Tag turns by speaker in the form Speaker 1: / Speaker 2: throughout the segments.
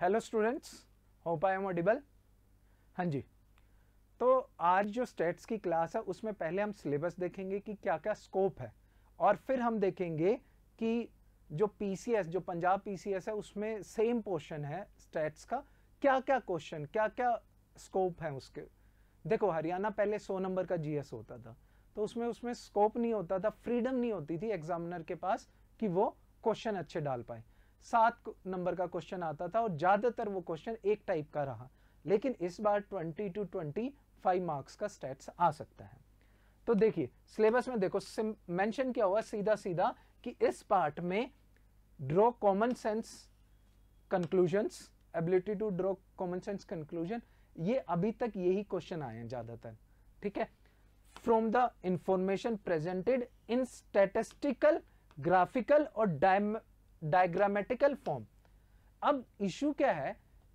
Speaker 1: hello students hope I am audible हाँ जी तो आज जो स्टेट्स की क्लास है उसमें पहले हम सिलेबस देखेंगे कि क्या क्या स्कोप है और फिर हम देखेंगे कि जो पीसीएस जो पंजाब पीसीएस है उसमें सेम पोर्शन है स्टेट्स का क्या क्या क्वेश्चन क्या क्या स्कोप है उसके देखो हरियाणा पहले सौ नंबर का जीएस होता था तो उसमें उसमें स्कोप नहीं होता था फ्रीडम नहीं होती थी एग्जामिनर के पास कि वो क्वेश्चन अच्छे डाल पाए सात नंबर का क्वेश्चन आता था और ज़्यादातर वो क्वेश्चन एक टाइप का रहा लेकिन इस बार twenty to twenty five marks का स्टेट्स आ सकता है तो देखिए सिलेबस में देखो मेंशन किया हुआ सीधा सीधा कि इस पार्ट में draw common sense conclusions ability to draw common sense conclusion ये अभी तक यही क्वेश्चन आए हैं ज़्यादातर ठीक है from the information presented in statistical graphical और डायग्रामेटिकल फॉर्म अब इशू क्या है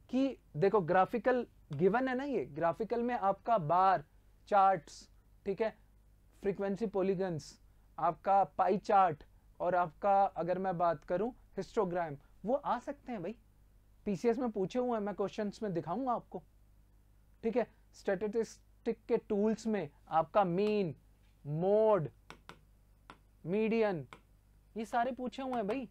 Speaker 1: कि देखो ग्राफिकल गिवन है ना ये ग्राफिकल में आपका बार चार्ट्स ठीक है फ्रीक्वेंसी पॉलीगन्स आपका पाई चार्ट और आपका अगर मैं बात करूं हिस्टोग्राम वो आ सकते हैं भाई पीसीएस में पूछे हुए हैं मैं क्वेश्चंस में दिखाऊंगा आपको ठीक है स्टेटिस्टिक के टूल्स में आपका मीन मोड मीडियन ये सारे पूछे हुए हैं भाई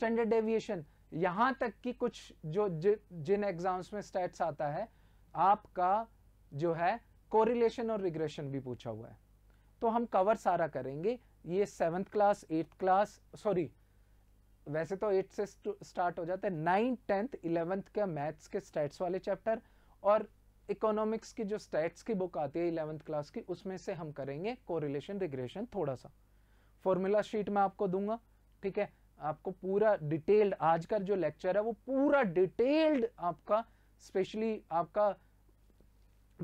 Speaker 1: स्टैंडर्ड डेविएशन यहां तक कि कुछ जो जि, जिन एग्जाम्स में स्टेट्स आता है आपका जो है कोरिलेशन और रिग्रेशन भी पूछा हुआ है तो हम कवर सारा करेंगे ये seventh class eighth class sorry वैसे तो एट्थ से स्टार्ट हो जाते हैं नाइन्थ टेंथ इलेवेंथ के मैथ्स के स्टेट्स वाले चैप्टर और इकोनॉमिक्स की जो स्टेट्स की बुक आती है इलेवेंथ क्लास की उसमें से हम करेंगे कोरिलेशन रिग्रेशन थोड़ा सा फॉर्मूला शीट में आपको दूंगा ठीक है आपको पूरा डिटेल्ड आज का जो लेक्चर है वो पूरा डिटेल्ड आपका स्पेशली आपका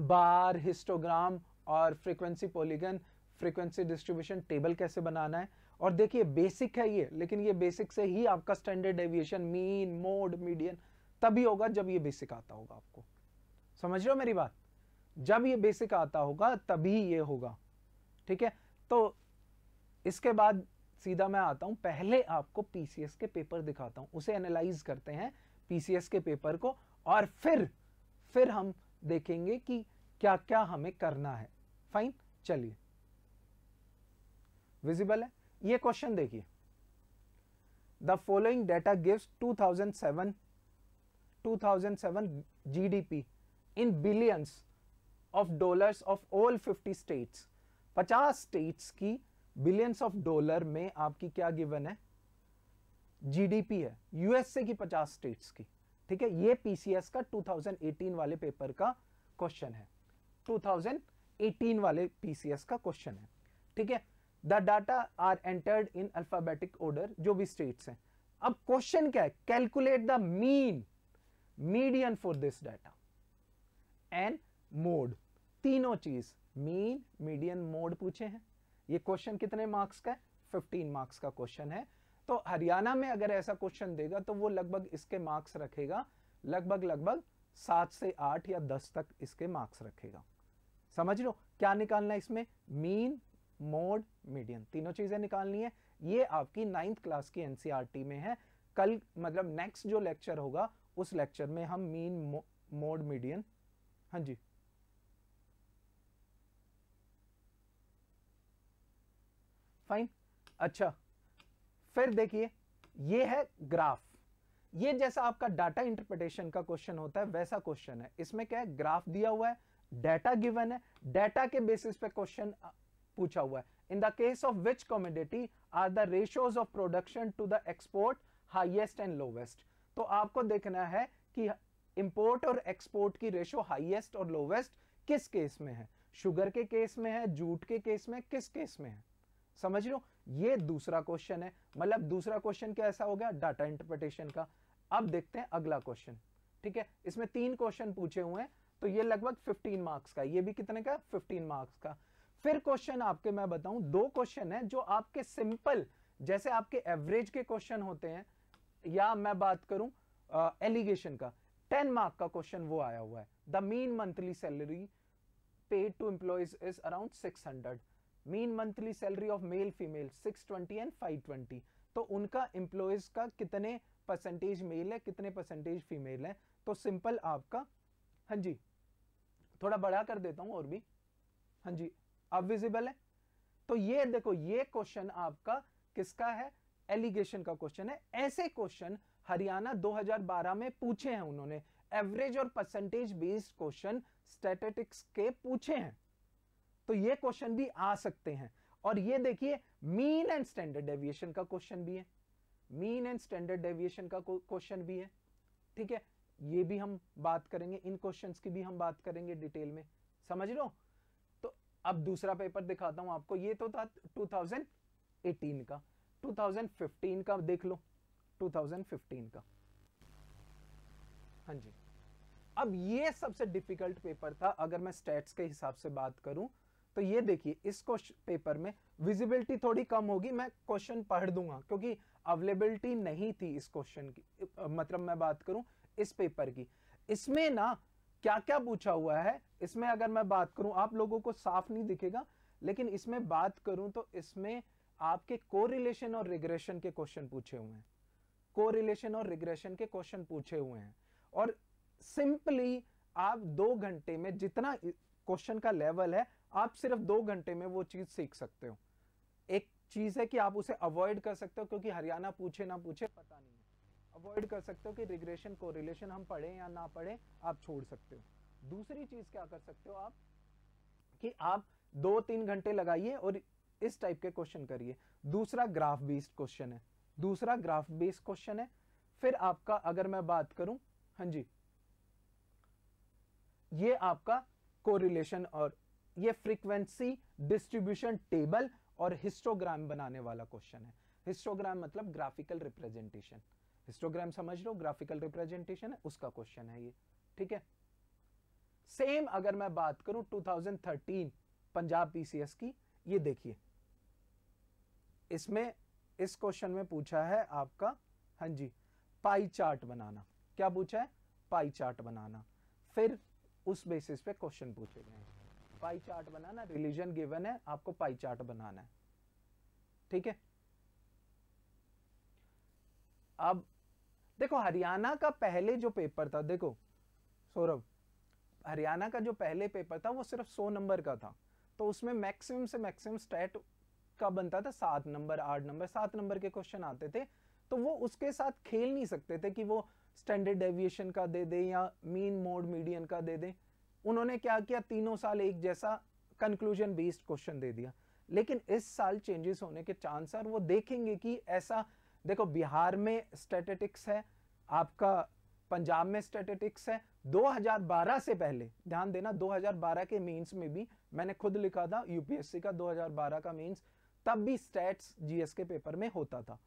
Speaker 1: बार हिस्टोग्राम और frequency polygon frequency distribution table कैसे बनाना है और देखिए बेसिक है ये लेकिन ये बेसिक से ही आपका standard deviation mean mode median तभी होगा जब ये बेसिक आता होगा आपको समझ रहे हो मेरी बात जब ये बेसिक आता होगा तभी ये होगा ठीक है तो इसके बाद सीधा मैं आता हूं पहले आपको पीसीएस के पेपर दिखाता हूं उसे एनालाइज करते हैं पीसीएस के पेपर को और फिर फिर हम देखेंगे कि क्या क्या हमें करना है फाइन चलिए विजिबल है ये क्वेश्चन देखिए the following data gives 2007 2007 GDP in billions of dollars of all 50 states 50 states की बिलियंस ऑफ डॉलर में आपकी क्या गिवन है जीडीपी है यूएसए की 50 स्टेट्स की ठीक है ये पीसीएस का 2018 वाले पेपर का क्वेश्चन है 2018 वाले पीसीएस का क्वेश्चन है ठीक है the data are entered in alphabetic order जो भी स्टेट्स हैं अब क्वेश्चन क्या है calculate the mean median for this data and mode तीनों चीज मीन मीडियन मोड पूछे हैं ये क्वेश्चन कितने मार्क्स का है 15 मार्क्स का क्वेश्चन है तो हरियाणा में अगर ऐसा क्वेश्चन देगा तो वो लगभग इसके मार्क्स रखेगा लगभग लगभग सात से आठ या दस तक इसके मार्क्स रखेगा समझ लो क्या निकालना है इसमें मीन मोड मीडियन तीनों चीजें निकालनी है ये आपकी नाइन्थ क्लास की एनसीआरटी e में है कल मतलब नेक्स्ट जो लेक्चर होगा उस लेक्चर में हम मीन मोड मीडियन हाँ जी फाइन अच्छा फिर देखिए ये है ग्राफ ये जैसा आपका डाटा इंटरप्रिटेशन का क्वेश्चन होता है वैसा क्वेश्चन है इसमें क्या है ग्राफ दिया हुआ है डाटा गिवन है डाटा के बेसिस पे क्वेश्चन पूछा हुआ है in the case of which commodity are the ratios of production to the export highest and lowest तो आपको देखना है कि इंपोर्ट और एक्सपोर्ट की रेशो हाइएस्ट और लोवेस्ट किस केस में है शुगर के केस में है जूट के केस में किस केस में है समझ लो ये दूसरा क्वेश्चन है मतलब दूसरा क्वेश्चन क्या ऐसा हो गया डाटा इंटरप्रिटेशन का अब देखते हैं अगला क्वेश्चन ठीक है इसमें तीन क्वेश्चन पूछे हुए हैं तो ये लगभग 15 मार्क्स का ये भी कितने का 15 मार्क्स का फिर क्वेश्चन आपके मैं बताऊं दो क्वेश्चन है जो आपके सिंपल जैसे आपके एवरेज के क्वेश्चन होते हैं या मैं बात करूं एलिगेशन का टेन मार्क का क्वेश्चन वो आया हुआ है the mean monthly salary paid to employees is around six hundred mean monthly salary of male female 620 and 520 तो उनका एम्प्लॉयज का कितने परसेंटेज मेल है कितने परसेंटेज फीमेल है तो सिंपल आपका हाँ जी थोड़ा बड़ा कर देता हूं और भी हाँ जी अब विजिबल है तो ये देखो ये क्वेश्चन आपका किसका है एलिगेशन का क्वेश्चन है ऐसे क्वेश्चन हरियाणा 2012 में पूछे हैं उन्होंने एवरेज और परसेंटेज बेस्ड क्वेश्चन स्टैटिस्टिक्स के पूछे हैं तो ये क्वेश्चन भी आ सकते हैं और ये देखिए मीन एंड स्टैंडर्ड डेविएशन का क्वेश्चन भी है मीन एंड स्टैंडर्ड डेविएशन का क्वेश्चन भी है ठीक है ये भी हम बात करेंगे इन क्वेश्चन की भी हम बात करेंगे डिटेल में समझ लो तो अब दूसरा पेपर दिखाता हूं आपको ये तो था 2018 का 2015 का देख लो 2015 का हां जी अब ये सबसे डिफिकल्ट पेपर था अगर मैं स्टेट्स के हिसाब से बात करूं तो ये देखिए इस क्वेश्चन पेपर में विजिबिलिटी थोड़ी कम होगी मैं क्वेश्चन पढ़ दूंगा क्योंकि अवेलेबिलिटी नहीं थी इस क्वेश्चन की मतलब मैं बात करूं इस पेपर की इसमें ना क्या क्या पूछा हुआ है इसमें अगर मैं बात करूं आप लोगों को साफ नहीं दिखेगा लेकिन इसमें बात करूं तो इसमें आपके कोरिलेशन और रिग्रेशन के क्वेश्चन पूछे हुए हैं कोरिलेशन और रिग्रेशन के क्वेश्चन पूछे हुए हैं और सिंपली आप दो घंटे में जितना क्वेश्चन का लेवल है आप सिर्फ दो घंटे में वो चीज़ सीख सकते हो एक चीज़ है कि आप उसे अवॉइड कर सकते हो क्योंकि हरियाणा पूछे ना पूछे पता नहीं है अवॉइड कर सकते हो कि रिग्रेशन कोरिलेशन हम पढ़े या ना पढ़े आप छोड़ सकते हो दूसरी चीज़ क्या कर सकते हो आप कि आप दो तीन घंटे लगाइए और इस टाइप के क्वेश्चन करिए दूसरा ग्राफ बेस्ड क्वेश्चन है दूसरा ग्राफ बेस्ड क्वेश्चन है फिर आपका अगर मैं बात करूं हां जी ये आपका कोरिलेशन और ये फ्रीक्वेंसी डिस्ट्रीब्यूशन टेबल और हिस्टोग्राम बनाने वाला क्वेश्चन है हिस्टोग्राम मतलब ग्राफिकल रिप्रेजेंटेशन हिस्टोग्राम समझ लो ग्राफिकल रिप्रेजेंटेशन है उसका क्वेश्चन है ये ठीक है सेम अगर मैं बात करूं 2013 पंजाब पीसीएस की ये देखिए इसमें इस क्वेश्चन में पूछा है आपका हाँ जी पाई चार्ट बनाना क्या पूछा है पाई चार्ट बनाना फिर उस बेसिस पे क्वेश्चन पूछे गए हैं पाई चार्ट बनाना रिलीजन गिवन है आपको पाई चार्ट बनाना है ठीक है अब देखो हरियाणा का पहले जो पेपर था देखो सौरभ हरियाणा का जो पहले पेपर था वो सिर्फ सौ नंबर का था तो उसमें मैक्सिमम से मैक्सिमम स्टेट का बनता था सात नंबर आठ नंबर सात नंबर के क्वेश्चन आते थे तो वो उसके साथ खेल नहीं सकते थे कि वो स्टैंडर्ड डेविएशन का दे दे या मीन मोड मीडियन का दे दे उन्होंने क्या किया तीनों साल एक जैसा कंक्लूजन बेस्ड क्वेश्चन दे दिया लेकिन इस साल चेंजेस होने के चांस है और वो देखेंगे कि ऐसा देखो बिहार में स्टैटिटिक्स है आपका पंजाब में स्टैटिटिक्स है 2012 से पहले ध्यान देना 2012 के मेंस में भी मैंने खुद लिखा था यूपीएससी का 2012 का मेंस तब भी स्टेट्स जीएस के पेपर में होता था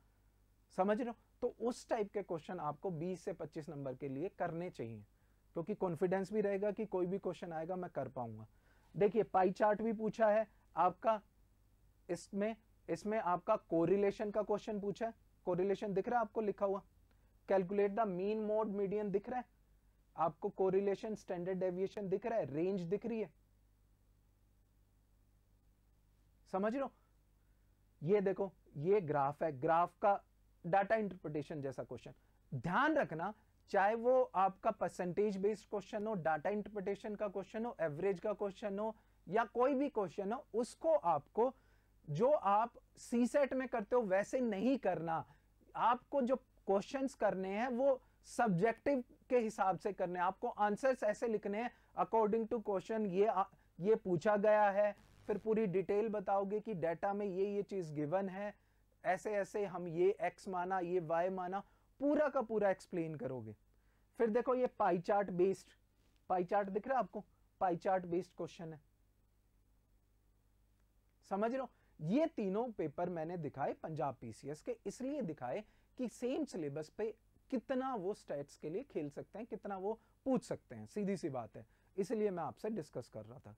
Speaker 1: समझ रहे हो तो उस टाइप के क्वेश्चन आपको 20 से 25 नंबर के लिए करने चाहिए क्योंकि तो कॉन्फिडेंस भी रहेगा कि कोई भी क्वेश्चन आएगा मैं कर पाऊंगा देखिए पाई चार्ट भी पूछा है आपका इसमें इसमें आपका कोरिलेशन का क्वेश्चन पूछा है कोरिलेशन दिख रहा है आपको लिखा हुआ calculate the mean mode median दिख रहा है आपको कोरिलेशन स्टैंडर्ड डेविएशन दिख रहा है रेंज दिख रही है समझ रहे हो ये देखो ये ग्राफ है ग्राफ का डाटा इंटरप्रिटेशन जैसा क्वेश्चन ध्यान रखना चाहे वो आपका परसेंटेज बेस्ड क्वेश्चन हो डाटा इंटरप्रिटेशन का क्वेश्चन हो एवरेज का क्वेश्चन हो या कोई भी क्वेश्चन हो उसको आपको जो आप सी सेट में करते हो वैसे नहीं करना आपको जो क्वेश्चंस करने हैं वो सब्जेक्टिव के हिसाब से करने आपको आंसर्स ऐसे लिखने हैं अकॉर्डिंग टू क्वेश्चन ये ये पूछा गया है फिर पूरी डिटेल बताओगे कि डेटा में ये ये चीज़ गिवन है ऐसे ऐसे हम ये एक्स माना ये वाई माना पूरा का पूरा एक्सप्लेन करोगे फिर देखो ये pie chart based pie chart दिख रहा है आपको पाई चार्ट बेस्ड क्वेश्चन है समझ लो ये तीनों पेपर मैंने दिखाए पंजाब पीसीएस के इसलिए दिखाए कि सेम सिलेबस पे कितना वो स्टेट्स के लिए खेल सकते हैं कितना वो पूछ सकते हैं सीधी सी बात है इसलिए मैं आपसे डिस्कस कर रहा था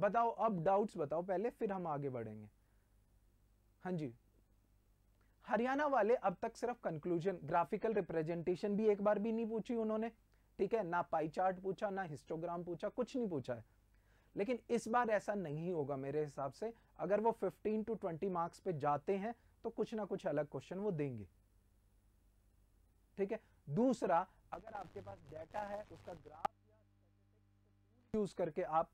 Speaker 1: बताओ अब डाउट्स बताओ पहले फिर हम आगे बढ़ेंगे हाँ जी हरियाणा वाले अब तक सिर्फ कंक्लूजन ग्राफिकल रिप्रेजेंटेशन भी एक बार भी नहीं पूछी उन्होंने ठीक है ना पाई चार्ट पूछा ना हिस्टोग्राम पूछा कुछ नहीं पूछा है लेकिन इस बार ऐसा नहीं होगा मेरे हिसाब से अगर वो 15 टू 20 मार्क्स पे जाते हैं तो कुछ ना कुछ अलग क्वेश्चन वो देंगे ठीक है दूसरा अगर आपके पास डेटा है उसका ग्राफ यूज करके आप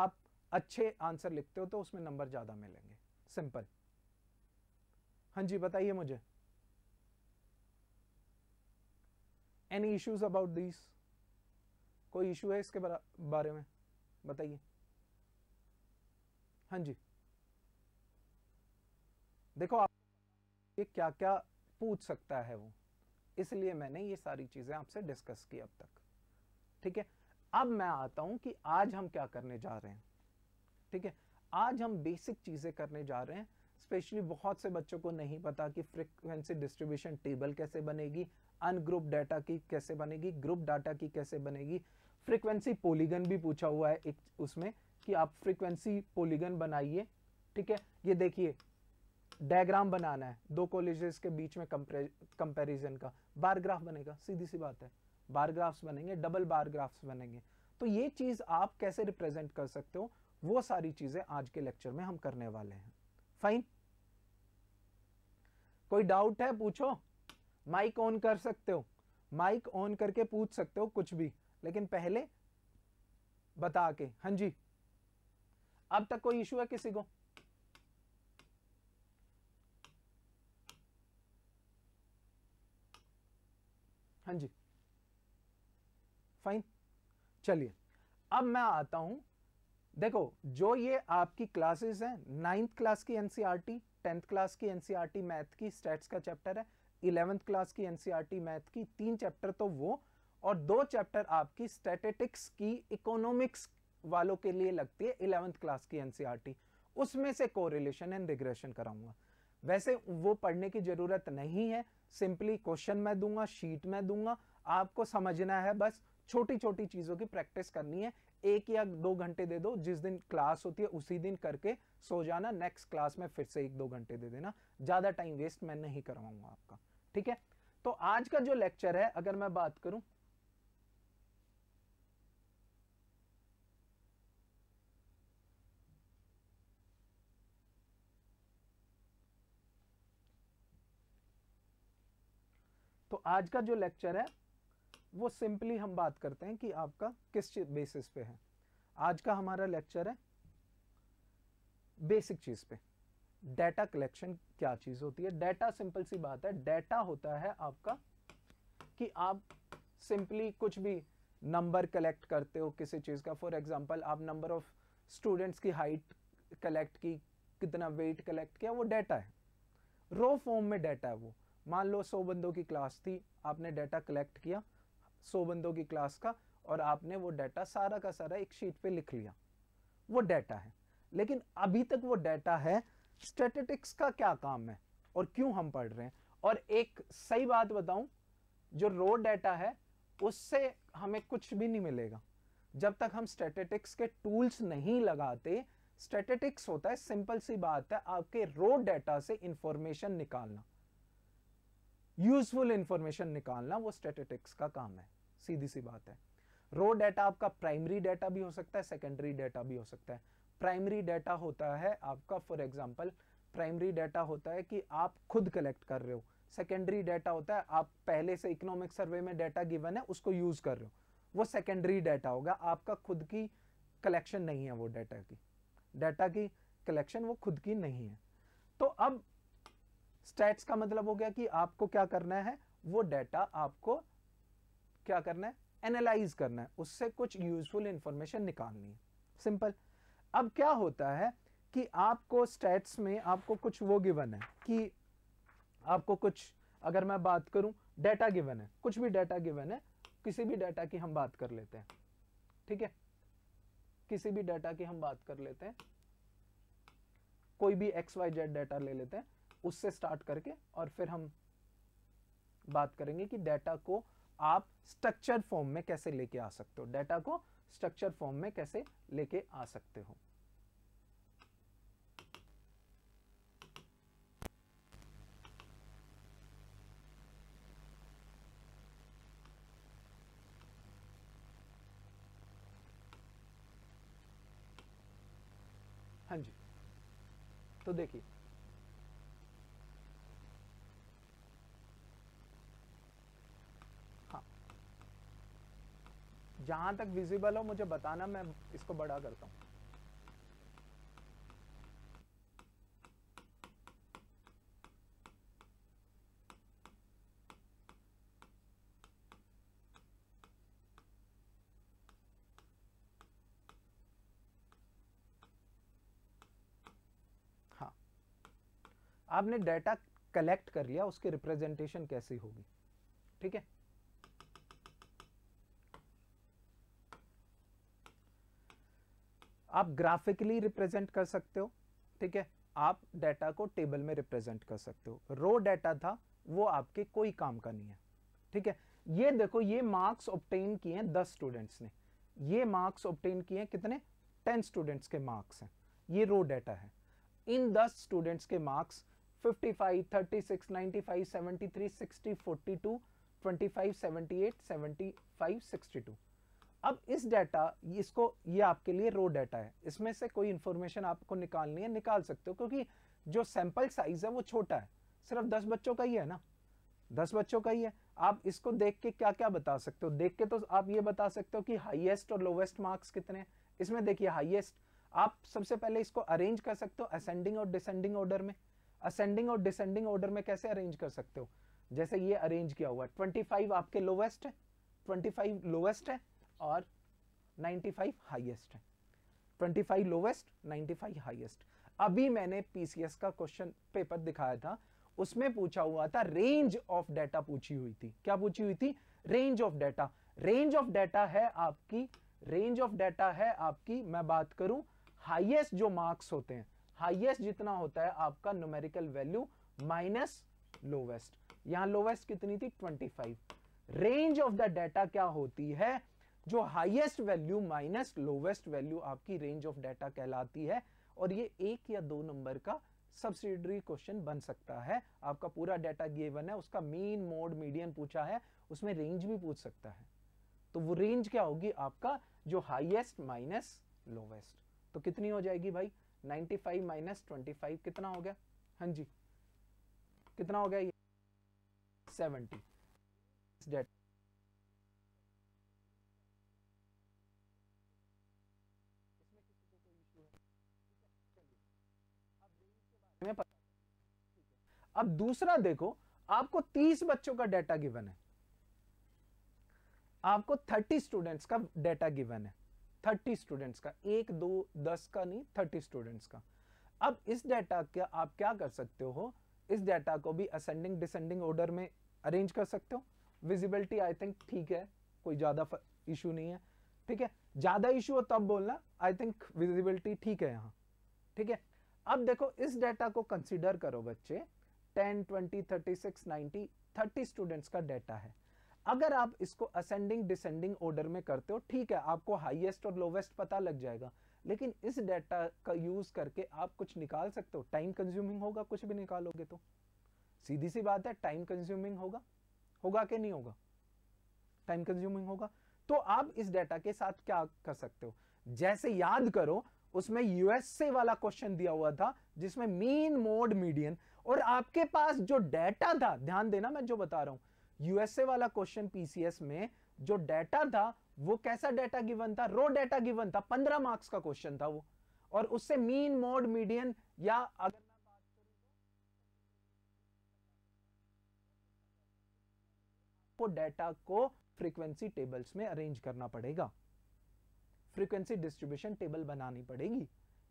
Speaker 1: आप अच्छे आंसर लिखते हो तो उसमें नंबर ज्यादा मिलेंगे सिंपल हाँ जी बताइए मुझे एनी इश्यूज अबाउट दिस कोई इशू है इसके बारे में बताइए हाँ जी देखो आप ये क्या क्या पूछ सकता है वो इसलिए मैंने ये सारी चीजें आपसे डिस्कस की अब तक ठीक है अब मैं आता हूं कि आज हम क्या करने जा रहे हैं ठीक है आज हम बेसिक चीजें करने जा रहे हैं स्पेशली बहुत से बच्चों को नहीं पता कि फ्रिक्वेंसी डिस्ट्रीब्यूशन टेबल कैसे बनेगी अनग्रुप डाटा की कैसे बनेगी ग्रुप डाटा की कैसे बनेगी फ्रिक्वेंसी पोलीगन भी पूछा हुआ है एक उसमें कि आप फ्रिक्वेंसी पोलीगन बनाइए ठीक है ये देखिए डायग्राम बनाना है दो कॉलेजेस के बीच में कंपेरिजन का बारग्राफ बनेगा सीधी सी बात है बारग्राफ्स बनेंगे डबल बारग्राफ्स बनेंगे तो ये चीज़ आप कैसे रिप्रेजेंट कर सकते हो वो सारी चीज़ें आज के लेक्चर में हम करने वाले हैं फाइन कोई डाउट है पूछो माइक ऑन कर सकते हो माइक ऑन करके पूछ सकते हो कुछ भी लेकिन पहले बता के हाँ जी अब तक कोई इशू है किसी को हाँ जी फाइन चलिए अब मैं आता हूं देखो जो ये आपकी क्लासेस हैं नाइन्थ क्लास की एनसीईआरटी टेंथ क्लास की एनसीईआरटी मैथ e की स्टेट्स का चैप्टर है इलेवेंथ क्लास की एनसीईआरटी मैथ e की तीन चैप्टर तो वो और दो चैप्टर आपकी स्टेटेटिक्स की इकोनॉमिक्स वालों के लिए लगती है इलेवेंथ क्लास की एनसीईआरटी e उसमें से कोरिलेशन एंड रिग्रेशन कराऊंगा वैसे वो पढ़ने की ज़रूरत नहीं है सिंपली क्वेश्चन मैं दूंगा शीट में दूंगा आपको समझना है बस छोटी छोटी चीज़ों की प्रैक्टिस करनी है एक या दो घंटे दे दो जिस दिन क्लास होती है उसी दिन करके सो जाना नेक्स्ट क्लास में फिर से एक दो घंटे दे देना ज़्यादा टाइम वेस्ट मैं नहीं करवाऊंगा आपका ठीक है तो आज का जो लेक्चर है अगर मैं बात करूं तो आज का जो लेक्चर है वो सिंपली हम बात करते हैं कि आपका किस बेसिस पे है आज का हमारा लेक्चर है बेसिक चीज पे डेटा कलेक्शन क्या चीज होती है डेटा सिंपल सी बात है डेटा होता है आपका कि आप सिंपली कुछ भी नंबर कलेक्ट करते हो किसी चीज का फॉर एग्जांपल आप नंबर ऑफ स्टूडेंट्स की हाइट कलेक्ट की कितना वेट कलेक्ट किया वो डेटा है रो फॉर्म में डेटा है वो मान लो सौ बंदों की क्लास थी आपने डेटा कलेक्ट किया सौ बंदों की क्लास का और आपने वो डाटा सारा का सारा एक शीट पे लिख लिया वो डाटा है लेकिन अभी तक वो डाटा है स्टेटिटिक्स का क्या काम है और क्यों हम पढ़ रहे हैं और एक सही बात बताऊं जो रो डाटा है उससे हमें कुछ भी नहीं मिलेगा जब तक हम स्टेटिटिक्स के टूल्स नहीं लगाते स्टेटिटिक्स होता है सिंपल सी बात है आपके रो डाटा से इंफॉर्मेशन निकालना यूजफुल इंफॉर्मेशन निकालना वो स्टेटिटिक्स का काम है सीधी सी बात है रो डेटा आपका प्राइमरी डेटा भी हो सकता है सेकेंडरी डेटा भी हो सकता है प्राइमरी डेटा होता है आपका फॉर एग्जाम्पल प्राइमरी डेटा होता है कि आप खुद कलेक्ट कर रहे हो सेकेंडरी डेटा होता है आप पहले से इकोनॉमिक सर्वे में डेटा गिवन है उसको यूज कर रहे हो वो सेकेंडरी डेटा होगा आपका खुद की कलेक्शन नहीं है वो डेटा की डेटा की कलेक्शन वो खुद की नहीं है तो अब स्टैट्स का मतलब हो गया कि आपको क्या करना है वो डाटा आपको क्या करना है एनालाइज करना है उससे कुछ यूजफुल इंफॉर्मेशन निकालनी है सिंपल अब क्या होता है कि आपको स्टैट्स में आपको कुछ वो गिवन है कि आपको कुछ अगर मैं बात करूं डेटा गिवन है कुछ भी डाटा गिवन है किसी भी डाटा की हम बात कर लेते हैं ठीक है किसी भी डाटा की हम बात कर लेते हैं कोई भी एक्स वाई जेड डाटा ले लेते हैं उससे स्टार्ट करके और फिर हम बात करेंगे कि डाटा को आप स्ट्रक्चर फॉर्म में कैसे लेके आ सकते हो डाटा को स्ट्रक्चर फॉर्म में कैसे लेके आ सकते हो हाँ जी तो देखिए जहां तक विजिबल हो मुझे बताना मैं इसको बड़ा करता हूं हाँ आपने डाटा कलेक्ट कर लिया उसकी रिप्रेजेंटेशन कैसी होगी ठीक है आप ग्राफिकली रिप्रेजेंट कर सकते हो ठीक है आप डाटा को टेबल में रिप्रेजेंट कर सकते हो रो डाटा था वो आपके कोई काम का नहीं है ठीक है ये देखो ये मार्क्स ऑप्टेन किए हैं दस स्टूडेंट्स ने ये मार्क्स ऑप्टेन किए हैं कितने टेन स्टूडेंट्स के मार्क्स हैं ये रो डाटा है इन दस स्टूडेंट्स के मार्क्स 55, 36, 95, 73, 60, 42, 25, 78, 75, 62 अब इस डाटा इसको ये आपके लिए रो डाटा है इसमें से कोई इंफॉर्मेशन आपको निकालनी है निकाल सकते हो क्योंकि जो सैंपल साइज है वो छोटा है सिर्फ दस बच्चों का ही है ना दस बच्चों का ही है आप इसको देख के क्या क्या बता सकते हो देख के तो आप ये बता सकते हो कि हाईएस्ट और लोवेस्ट मार्क्स कितने हैं इसमें देखिए हाईएस्ट आप सबसे पहले इसको अरेंज कर सकते हो असेंडिंग और डिसेंडिंग ऑर्डर में असेंडिंग और डिसेंडिंग ऑर्डर में कैसे अरेंज कर सकते हो जैसे ये अरेंज किया हुआ है ट्वेंटी आपके लोवेस्ट है ट्वेंटी लोवेस्ट है और 95 हाईएस्ट है 25 लोवेस्ट 95 हाईएस्ट अभी मैंने पीसीएस का क्वेश्चन पेपर दिखाया था उसमें पूछा हुआ था रेंज ऑफ डाटा पूछी हुई थी क्या पूछी हुई थी range of data range of data है आपकी रेंज ऑफ डाटा है आपकी मैं बात करूं हाईएस्ट जो मार्क्स होते हैं हाईएस्ट जितना होता है आपका न्यूमेरिकल वैल्यू माइनस लोवेस्ट यहां लोवेस्ट कितनी थी 25 रेंज ऑफ द डाटा क्या होती है जो highest value minus lowest value आपकी रेंज ऑफ डाटा कहलाती है और ये एक या दो नंबर का सब्सिडरी क्वेश्चन बन सकता है आपका पूरा डाटा गिवन है उसका मीन मोड मीडियन पूछा है उसमें रेंज भी पूछ सकता है तो वो रेंज क्या होगी आपका जो हाईएस्ट माइनस लोवेस्ट तो कितनी हो जाएगी भाई 95 माइनस ट्वेंटी कितना हो गया हां जी कितना हो गया ये 70 डेट अब दूसरा देखो आपको 30 बच्चों का डाटा गिवन है आपको 30 स्टूडेंट्स का डाटा गिवन है 30 स्टूडेंट्स का एक दो दस का नहीं 30 स्टूडेंट्स का अब इस डाटा का आप क्या कर सकते हो इस डाटा को भी असेंडिंग डिसेंडिंग ऑर्डर में अरेंज कर सकते हो विजिबिलिटी आई थिंक ठीक है कोई ज़्यादा इशू नहीं है ठीक है ज़्यादा इशू हो तब बोलना आई थिंक विजिबिलिटी ठीक है यहाँ ठीक है अब देखो इस डाटा को कंसिडर करो बच्चे 30 स्टूडेंट्स का डेटा है अगर आप इसको असेंडिंग डिसेंडिंग ऑर्डर में करते हो ठीक है आपको हाईएस्ट और लोवेस्ट पता लग जाएगा लेकिन इस डेटा का यूज करके आप कुछ निकाल सकते हो टाइम कंज्यूमिंग होगा कुछ भी निकालोगे तो सीधी सी बात है टाइम कंज्यूमिंग होगा होगा कि नहीं होगा टाइम कंज्यूमिंग होगा तो आप इस डेटा के साथ क्या कर सकते हो जैसे याद करो उसमें यूएसए वाला क्वेश्चन दिया हुआ था जिसमें मीन मोड मीडियन और आपके पास जो डेटा था ध्यान देना मैं जो बता रहा हूं यूएसए वाला क्वेश्चन पीसीएस में जो डेटा था वो कैसा डेटा गिवन था रो डेटा गिवन था पंद्रह मार्क्स का क्वेश्चन था वो और उससे मीन मोड मीडियन या अगर तो आपको डेटा को फ्रीक्वेंसी टेबल्स में अरेंज करना पड़ेगा फ्रीक्वेंसी डिस्ट्रीब्यूशन टेबल बनानी पड़ेगी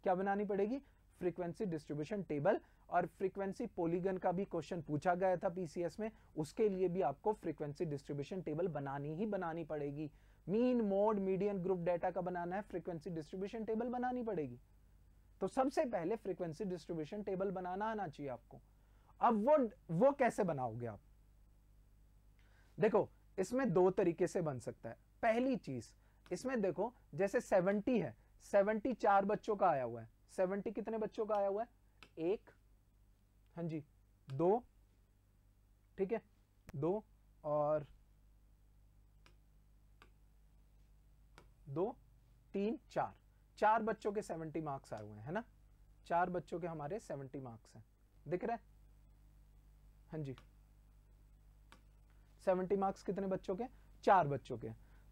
Speaker 1: क्या बनानी पड़ेगी फ्रीक्वेंसी डिस्ट्रीब्यूशन टेबल और फ्रीक्वेंसी पोलीगन का भी क्वेश्चन पूछा गया था पीसीएस में उसके लिए भी आपको फ्रीक्वेंसी डिस्ट्रीब्यूशन टेबल बनानी ही बनानी पड़ेगी mean mode median group data का बनाना है फ्रीक्वेंसी डिस्ट्रीब्यूशन टेबल बनानी पड़ेगी तो सबसे पहले फ्रीक्वेंसी डिस्ट्रीब्यूशन टेबल बनाना आना चाहिए आपको अब वो वो कैसे बनाओगे आप देखो इसमें दो तरीके से बन सकता है पहली चीज इसमें देखो जैसे 70 है 70 चार बच्चों का आया हुआ है 70 कितने बच्चों का आया हुआ है एक हाँ जी दो ठीक है दो और दो तीन चार चार बच्चों के सेवेंटी मार्क्स आए हुए हैं है ना चार बच्चों के हमारे सेवेंटी मार्क्स हैं दिख रहे हाँ जी सेवेंटी मार्क्स कितने बच्चों के चार बच्चों के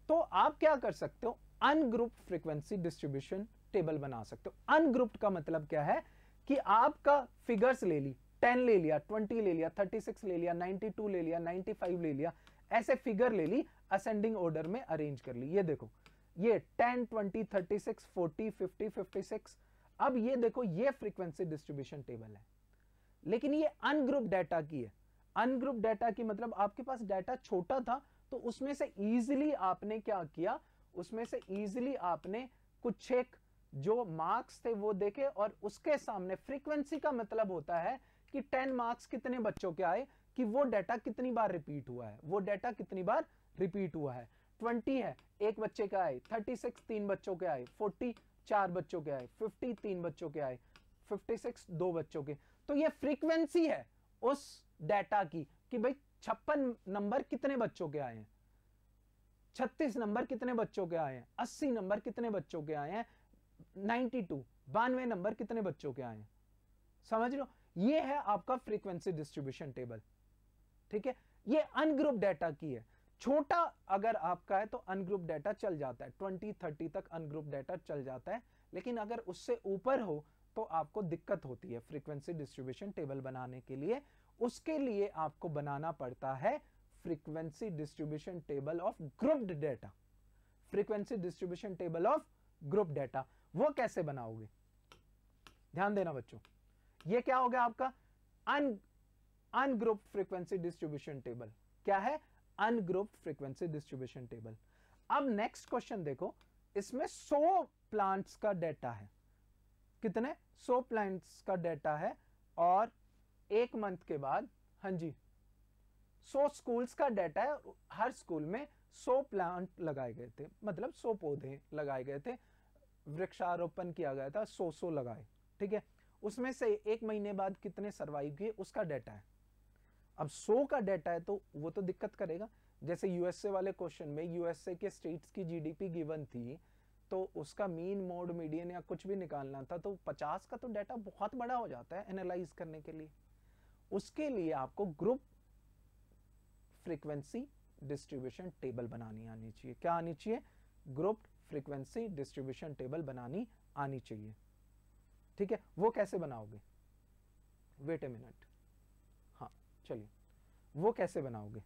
Speaker 1: तो आप क्या कर सकते हो अनग्रुप फ्रीक्वेंसी डिस्ट्रीब्यूशन टेबल बना सकते हो अनग्रुप्ड का मतलब क्या है कि आपका फिगर्स ले ली टेन ले लिया ट्वेंटी ले लिया थर्टी सिक्स ले लिया नाइनटी टू ले लिया नाइनटी फाइव ले लिया ऐसे फिगर ले ली असेंडिंग ऑर्डर में अरेंज कर ली ये देखो ये ten twenty thirty six forty fifty fifty six अब ये देखो ये फ्रीक्वेंसी डिस्ट्रीब्यूशन टेबल है लेकिन ये अनग्रुप डाटा की है अनग्रुप डाटा की मतलब आपके पास डाटा छोटा था तो उसमें से इजीली आपने क्या किया उसमें से इजीली आपने कुछ एक जो मार्क्स थे वो देखे और उसके सामने फ्रीक्वेंसी का मतलब होता है कि 10 मार्क्स कितने बच्चों के आए कि वो डाटा कितनी बार रिपीट हुआ है वो डाटा कितनी बार रिपीट हुआ है 20 है एक बच्चे का आए 36 तीन बच्चों के आए 40 चार बच्चों के आए 50 तीन बच्चों के आए 56 दो बच्चों के तो ये फ्रीक्वेंसी है उस डाटा की कि भाई छप्पन नंबर कितने बच्चों के आए हैं छत्तीस नंबर कितने बच्चों के आए हैं अस्सी नंबर कितने बच्चों के आए हैं नाइनटी टू बानवे नंबर कितने बच्चों के आए हैं समझ लो ये है आपका फ्रीक्वेंसी डिस्ट्रीब्यूशन टेबल ठीक है ये अनग्रुप डेटा की है छोटा अगर आपका है तो अनग्रुप डेटा चल जाता है ट्वेंटी थर्टी तक अनग्रुप डेटा चल जाता है लेकिन अगर उससे ऊपर हो तो आपको दिक्कत होती है फ्रीक्वेंसी डिस्ट्रीब्यूशन टेबल बनाने के लिए उसके लिए आपको बनाना पड़ता है frequency distribution table of grouped data frequency distribution table of group data वो कैसे बनाओगे ध्यान देना बच्चों ये क्या हो गया आपका un ungroup frequency distribution table क्या है अनग्रुप फ्रीक्वेंसी डिस्ट्रीब्यूशन टेबल अब नेक्स्ट क्वेश्चन देखो इसमें 100 प्लांट्स का डेटा है कितने 100 प्लांट्स का डेटा है और एक मंथ के बाद हां जी 100 स्कूल्स का डेटा है हर स्कूल में 100 प्लांट लगाए गए थे मतलब 100 पौधे लगाए गए थे वृक्षारोपण किया गया था 100 100 लगाए ठीक है उसमें से एक महीने बाद कितने सर्वाइव किए उसका डाटा है अब 100 का डाटा है तो वो तो दिक्कत करेगा जैसे यूएसए वाले क्वेश्चन में यूएसए के स्टेट्स की जीडीपी गिवन थी तो उसका मीन मोड मीडियन या कुछ भी निकालना था तो 50 का तो डाटा बहुत बड़ा हो जाता है एनालाइज करने के लिए उसके लिए आपको ग्रुप फ्रीक्वेंसी डिस्ट्रीब्यूशन टेबल बनानी आनी चाहिए क्या आनी चाहिए ग्रुप फ्रीक्वेंसी डिस्ट्रीब्यूशन टेबल बनानी आनी चाहिए ठीक है वो कैसे बनाओगे वेट ए मिनट हाँ चलिए वो कैसे बनाओगे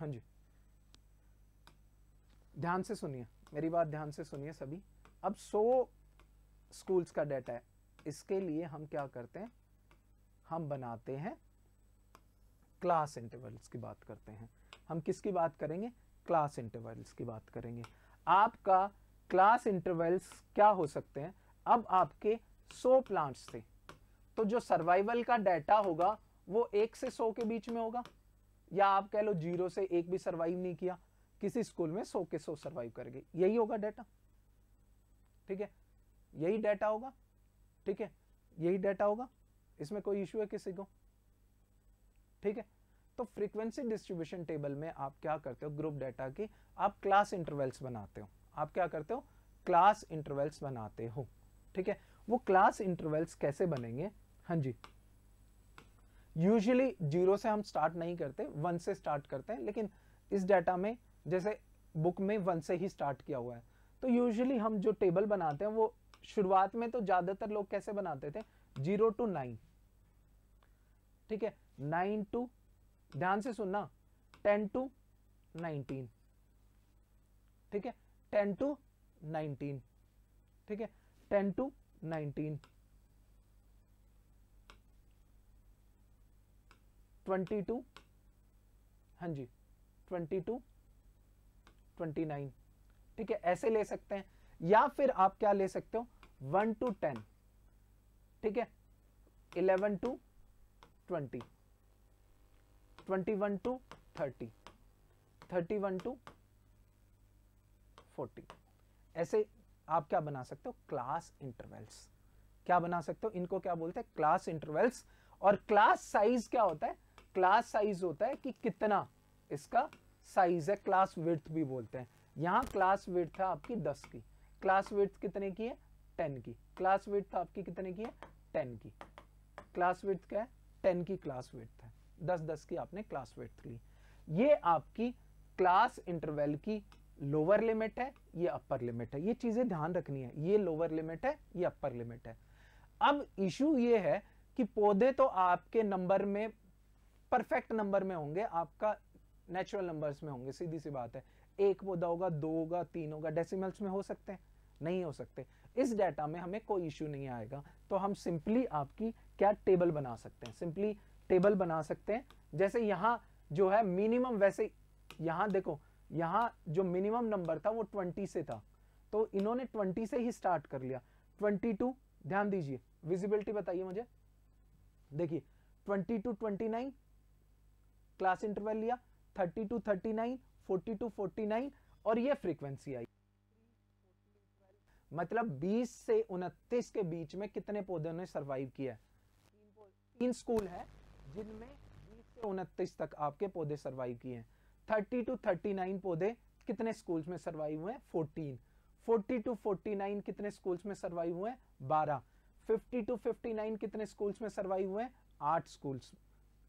Speaker 1: हाँ जी ध्यान से सुनिए मेरी बात ध्यान से सुनिए सभी अब सो स्कूल्स का डाटा है इसके लिए हम क्या करते हैं हम बनाते हैं क्लास इंटरवल्स की बात करते हैं हम किसकी बात करेंगे क्लास इंटरवल्स की बात करेंगे आपका क्लास इंटरवल्स क्या हो सकते हैं अब आपके सौ प्लांट्स थे तो जो सर्वाइवल का डाटा होगा वो एक से सौ के बीच में होगा या आप कह लो जीरो से एक भी सर्वाइव नहीं किया किसी स्कूल में सौ के सौ सर्वाइव कर गए यही होगा डाटा ठीक है यही डाटा होगा ठीक है यही डाटा होगा इसमें कोई इश्यू है किसी को ठीक है तो फ्रीक्वेंसी डिस्ट्रीब्यूशन टेबल में आप क्या करते हो ग्रुप डाटा की आप क्लास इंटरवेल्स बनाते हो आप क्या करते हो क्लास इंटरवेल्स बनाते हो ठीक है वो क्लास इंटरवल्स कैसे बनेंगे हाँ जी यूजली जीरो से हम स्टार्ट नहीं करते वन से स्टार्ट करते हैं लेकिन इस डाटा में जैसे बुक में वन से ही स्टार्ट किया हुआ है तो यूजली हम जो टेबल बनाते हैं वो शुरुआत में तो ज़्यादातर लोग कैसे बनाते थे जीरो टू नाइन ठीक है नाइन टू ध्यान से सुनना टेन टू नाइनटीन ठीक है टेन टू नाइनटीन ठीक है ten to nineteen twenty to हाँ जी ट्वेंटी टू ट्वेंटी नाइन ठीक है ऐसे ले सकते हैं या फिर आप क्या ले सकते हो वन टू टेन ठीक है eleven to twenty twenty one to thirty thirty one to forty ऐसे आप क्या बना सकते हो क्लास इंटरवेल्स क्या बना सकते हो इनको क्या बोलते हैं क्लास इंटरवेल्स और क्लास साइज क्या होता है क्लास साइज होता है कि कितना इसका साइज है क्लास विर्थ भी बोलते हैं यहां क्लास विर्थ है आपकी दस की क्लास विर्थ कितने की है टेन की क्लास विर्थ आपकी कितने की है टेन की क्लास विर्थ क्या है टेन की क्लास विर्थ है दस दस की आपने क्लास विर्थ ली ये आपकी क्लास इंटरवेल की लोअर लिमिट है ये अपर लिमिट है ये चीजें ध्यान रखनी है ये लोअर लिमिट है ये अपर लिमिट है अब इशू ये है कि पौधे तो आपके नंबर में परफेक्ट नंबर में होंगे आपका नेचुरल नंबर्स में होंगे सीधी सी बात है एक पौधा होगा दो होगा तीन होगा डेसिमल्स में हो सकते हैं नहीं हो सकते इस डाटा में हमें कोई इश्यू नहीं आएगा तो हम सिंपली आपकी क्या टेबल बना सकते हैं सिंपली टेबल बना सकते हैं जैसे यहाँ जो है मिनिमम वैसे यहाँ देखो यहाँ जो मिनिमम नंबर था वो ट्वेंटी से था तो इन्होंने ट्वेंटी से ही स्टार्ट कर लिया ट्वेंटी टू ध्यान दीजिए विजिबिलिटी बताइए मुझे देखिए twenty to twenty nine class interval लिया thirty to thirty nine forty to forty nine और ये फ्रीक्वेंसी आई मतलब 20 से उनतीस के बीच में कितने पौधे ने सरवाइव किया तीन स्कूल है जिनमें बीस से उनतीस तक आपके पौधे सर्वाइव किए हैं थर्टी टू थर्टी नाइन पौधे कितने स्कूल्स में सर्वाइव हुए fourteen forty to forty nine कितने स्कूल्स में सर्वाइव हुए बारह फिफ्टी टू फिफ्टी नाइन कितने स्कूल्स में सर्वाइव हुए आठ स्कूल्स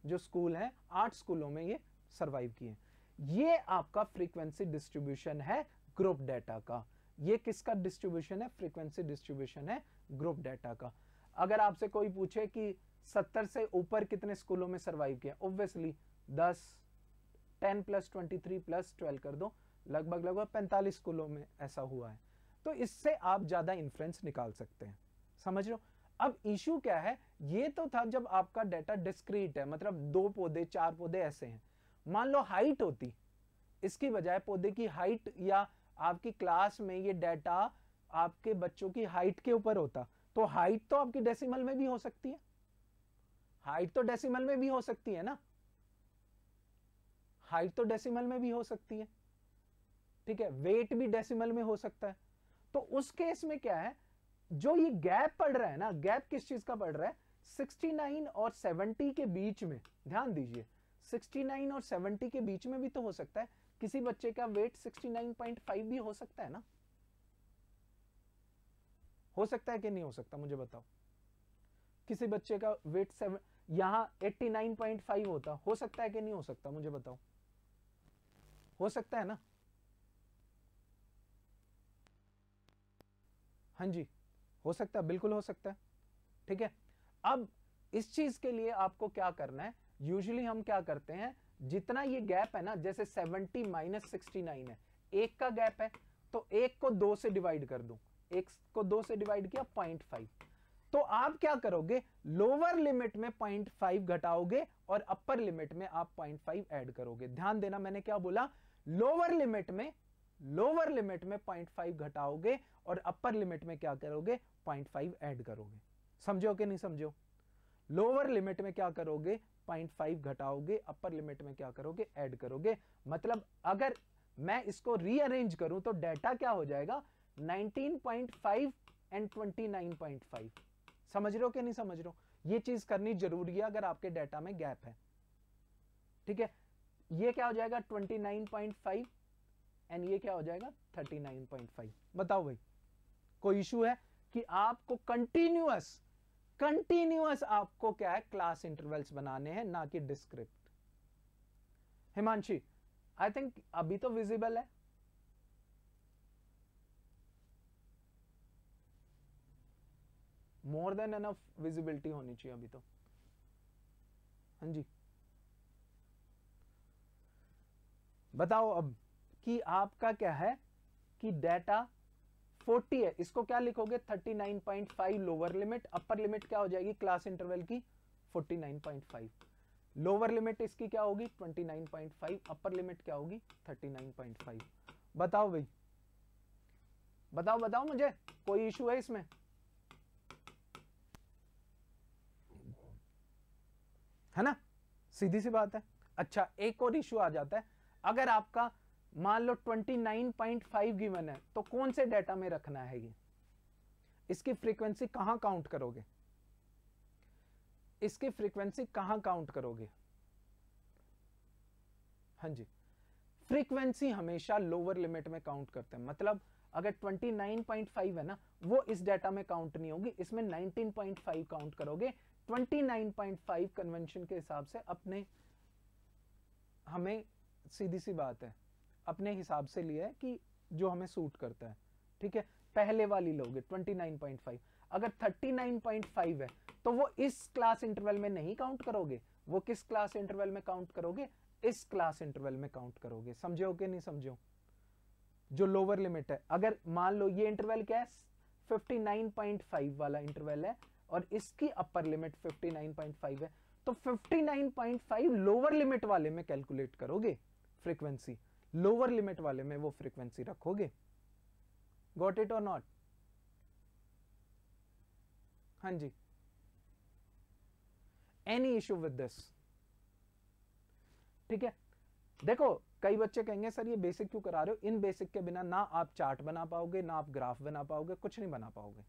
Speaker 1: जो स्कूल है आठ स्कूलों में ये सर्वाइव किए ये आपका फ्रीक्वेंसी डिस्ट्रीब्यूशन है ग्रुप डेटा का ये किसका डिस्ट्रीब्यूशन है फ्रीक्वेंसी डिस्ट्रीब्यूशन है ग्रुप डेटा का अगर आपसे कोई पूछे कि सत्तर से ऊपर कितने स्कूलों में सर्वाइव किया ऑब्वियसली दस ten plus twenty three plus twelve कर दो लगभग लगभग पैंतालीस स्कूलों में ऐसा हुआ है तो इससे आप ज़्यादा इन्फ्लुएंस निकाल सकते हैं समझ लो अब इशू क्या है ये तो था जब आपका डेटा डिस्क्रीट है मतलब दो पौधे चार पौधे ऐसे हैं मान लो हाइट होती इसकी बजाय पौधे की हाइट या आपकी क्लास में ये डाटा आपके बच्चों की हाइट के ऊपर होता तो हाइट तो आपकी डेसिमल में भी हो सकती है हाइट तो डेसिमल में भी हो सकती है ना हाइट तो डेसिमल में भी हो सकती है ठीक है वेट भी डेसिमल में हो सकता है तो उस केस में क्या है जो ये गैप पड़ रहा है ना गैप किस चीज का पड़ रहा है 69 और 70 के बीच में ध्यान दीजिए 69 और 70 के बीच में भी तो हो सकता है किसी बच्चे का वेट 69.5 भी हो सकता है ना हो सकता है कि नहीं हो सकता मुझे बताओ किसी बच्चे का वेट सेवन यहां 89.5 होता हो सकता है कि नहीं हो सकता मुझे बताओ हो सकता है ना हाँ जी हो सकता है बिल्कुल हो सकता है ठीक है अब इस चीज के लिए आपको क्या करना है यूजुअली हम क्या करते हैं जितना ये गैप है ना जैसे 70 माइनस सिक्सटी है एक का गैप है तो एक को दो से डिवाइड कर दू एक को दो से डिवाइड किया पॉइंट फाइव तो आप क्या करोगे लोअर लिमिट में 0.5 घटाओगे और अपर लिमिट में आप 0.5 ऐड करोगे ध्यान देना मैंने क्या बोला लोअर लिमिट में लोअर लिमिट में 0.5 घटाओगे और अपर लिमिट में क्या करोगे 0.5 ऐड करोगे समझो कि नहीं समझो लोअर लिमिट में क्या करोगे 0.5 घटाओगे अपर लिमिट में क्या करोगे ऐड करोगे मतलब अगर मैं इसको रीअरेंज करूं तो डेटा क्या हो जाएगा 19.5 एंड 29.5 समझ रहे हो कि नहीं समझ रहे हो ये चीज करनी जरूरी है अगर आपके डाटा में गैप है ठीक है ये क्या हो जाएगा 29.5 एंड ये क्या हो जाएगा 39.5 बताओ भाई कोई इशू है कि आपको कंटिन्यूस कंटिन्यूस आपको क्या है क्लास इंटरवल्स बनाने हैं ना कि डिस्क्रिप्ट हिमांशी आई थिंक अभी तो विजिबल है मोर देन एनफ विजिबिलिटी होनी चाहिए अभी तो हाँ जी बताओ अब कि आपका क्या है कि डेटा 40 है इसको क्या लिखोगे 39.5 लोअर लिमिट अपर लिमिट क्या हो जाएगी क्लास इंटरवल की 49.5 लोअर लिमिट इसकी क्या होगी 29.5 अपर लिमिट क्या होगी 39.5 बताओ भाई बताओ बताओ मुझे कोई इशू है इसमें है ना सीधी सी बात है अच्छा एक और इश्यू आ जाता है अगर आपका मान लो 29.5 गिवन है तो कौन से डेटा में रखना है ये इसकी फ्रीक्वेंसी कहां काउंट करोगे इसकी फ्रीक्वेंसी कहां काउंट करोगे हाँ जी फ्रीक्वेंसी हमेशा लोअर लिमिट में काउंट करते हैं मतलब अगर 29.5 है ना वो इस डाटा में काउंट नहीं होगी इसमें 19.5 काउंट करोगे 29.5 कन्वेंशन के हिसाब से अपने हमें सीधी सी बात है अपने हिसाब से लिया है कि जो हमें सूट करता है ठीक है पहले वाली लोगे 29.5 अगर 39.5 है तो वो इस क्लास इंटरवल में नहीं काउंट करोगे वो किस क्लास इंटरवल में काउंट करोगे इस क्लास इंटरवल में काउंट करोगे समझे हो कि नहीं समझो जो लोअर लिमिट है अगर मान लो ये इंटरवल क्या है 59.5 वाला इंटरवल है और इसकी अपर लिमिट 59.5 है तो 59.5 लोअर लिमिट वाले में कैलकुलेट करोगे फ्रीक्वेंसी लोअर लिमिट वाले में वो फ्रीक्वेंसी रखोगे गॉट इट और नॉट हां जी एनी इश्यू विद दिस ठीक है देखो कई बच्चे कहेंगे सर ये बेसिक क्यों करा रहे हो इन बेसिक के बिना ना आप चार्ट बना पाओगे ना आप ग्राफ बना पाओगे कुछ नहीं बना पाओगे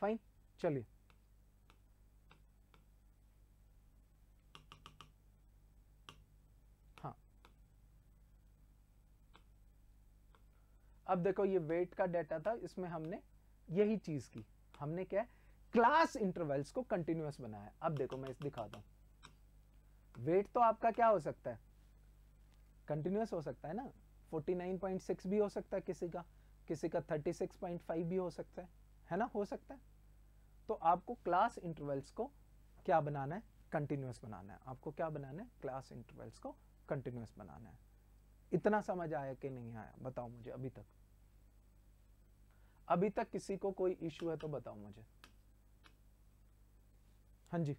Speaker 1: फाइन चलिए हाँ अब देखो ये वेट का डेटा था इसमें हमने यही चीज की हमने क्या क्लास इंटरवल्स को कंटिन्यूस बनाया अब देखो मैं इस दिखाता हूं वेट तो आपका क्या हो सकता है कंटिन्यूस हो सकता है ना 49.6 भी हो सकता है किसी का किसी का 36.5 भी हो सकता है है ना हो सकता है तो आपको क्लास इंटरवल्स को क्या बनाना है कंटिन्यूस बनाना है आपको क्या बनाना है क्लास इंटरवल्स को कंटिन्यूस बनाना है इतना समझ आया कि नहीं आया बताओ मुझे अभी तक अभी तक किसी को कोई इश्यू है तो बताओ मुझे हाँ जी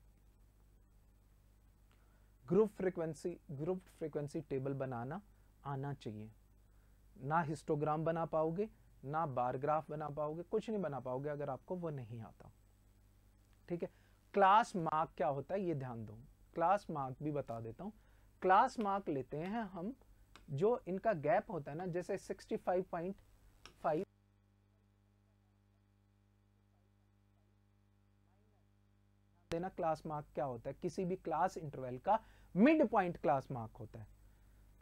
Speaker 1: group frequency group frequency table बनाना आना चाहिए ना हिस्टोग्राम बना पाओगे ना बार ग्राफ बना पाओगे कुछ नहीं बना पाओगे अगर आपको वो नहीं आता ठीक है क्लास मार्क क्या होता है ये ध्यान दो क्लास मार्क भी बता देता हूँ क्लास मार्क लेते हैं हम जो इनका गैप होता है ना जैसे 65.5 देना क्लास मार्क क्या होता है किसी भी क्लास इंटरवल का मिड पॉइंट क्लास मार्क होता है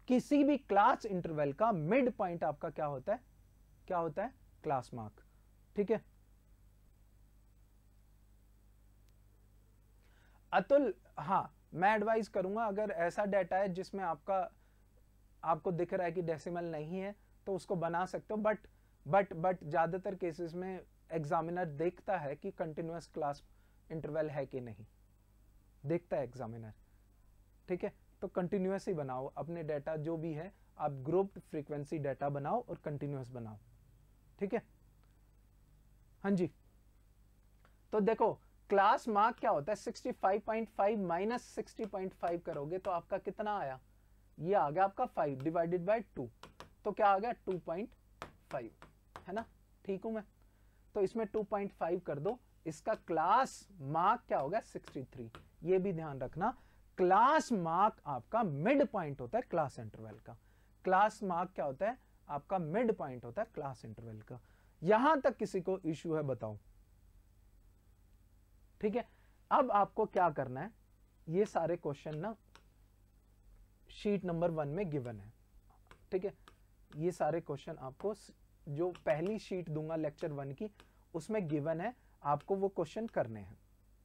Speaker 1: किसी भी क्लास इंटरवल का मिड पॉइंट आपका क्या होता है क्या होता है क्लास मार्क ठीक है अतुल हाँ मैं एडवाइस करूंगा अगर ऐसा डाटा है जिसमें आपका आपको दिख रहा है कि डेसिमल नहीं है तो उसको बना सकते हो बट बट बट ज़्यादातर केसेस में एग्जामिनर देखता है कि कंटिन्यूस क्लास इंटरवल है कि नहीं देखता है एग्जामिनर ठीक है तो कंटिन्यूस ही बनाओ अपने डाटा जो भी है आप ग्रुप फ्रीक्वेंसी डाटा बनाओ और कंटिन्यूस बनाओ ठीक है हाँ जी तो देखो क्लास मार्क क्या होता है 65.5 माइनस 60.5 करोगे तो आपका कितना आया ये आ गया आपका 5 डिवाइडेड बाय 2 तो क्या आ गया 2.5 है ना ठीक हूं मैं तो इसमें 2.5 कर दो इसका क्लास मार्क क्या होगा 63 ये भी ध्यान रखना क्लास मार्क आपका मिड पॉइंट होता है क्लास इंटरवल का क्लास मार्क क्या होता है आपका मिड पॉइंट होता है क्लास इंटरवल का यहां तक किसी को इश्यू है बताओ ठीक है अब आपको क्या करना है ये सारे क्वेश्चन ना शीट नंबर वन में गिवन है ठीक है ये सारे क्वेश्चन आपको जो पहली शीट दूंगा लेक्चर वन की उसमें गिवन है आपको वो क्वेश्चन करने हैं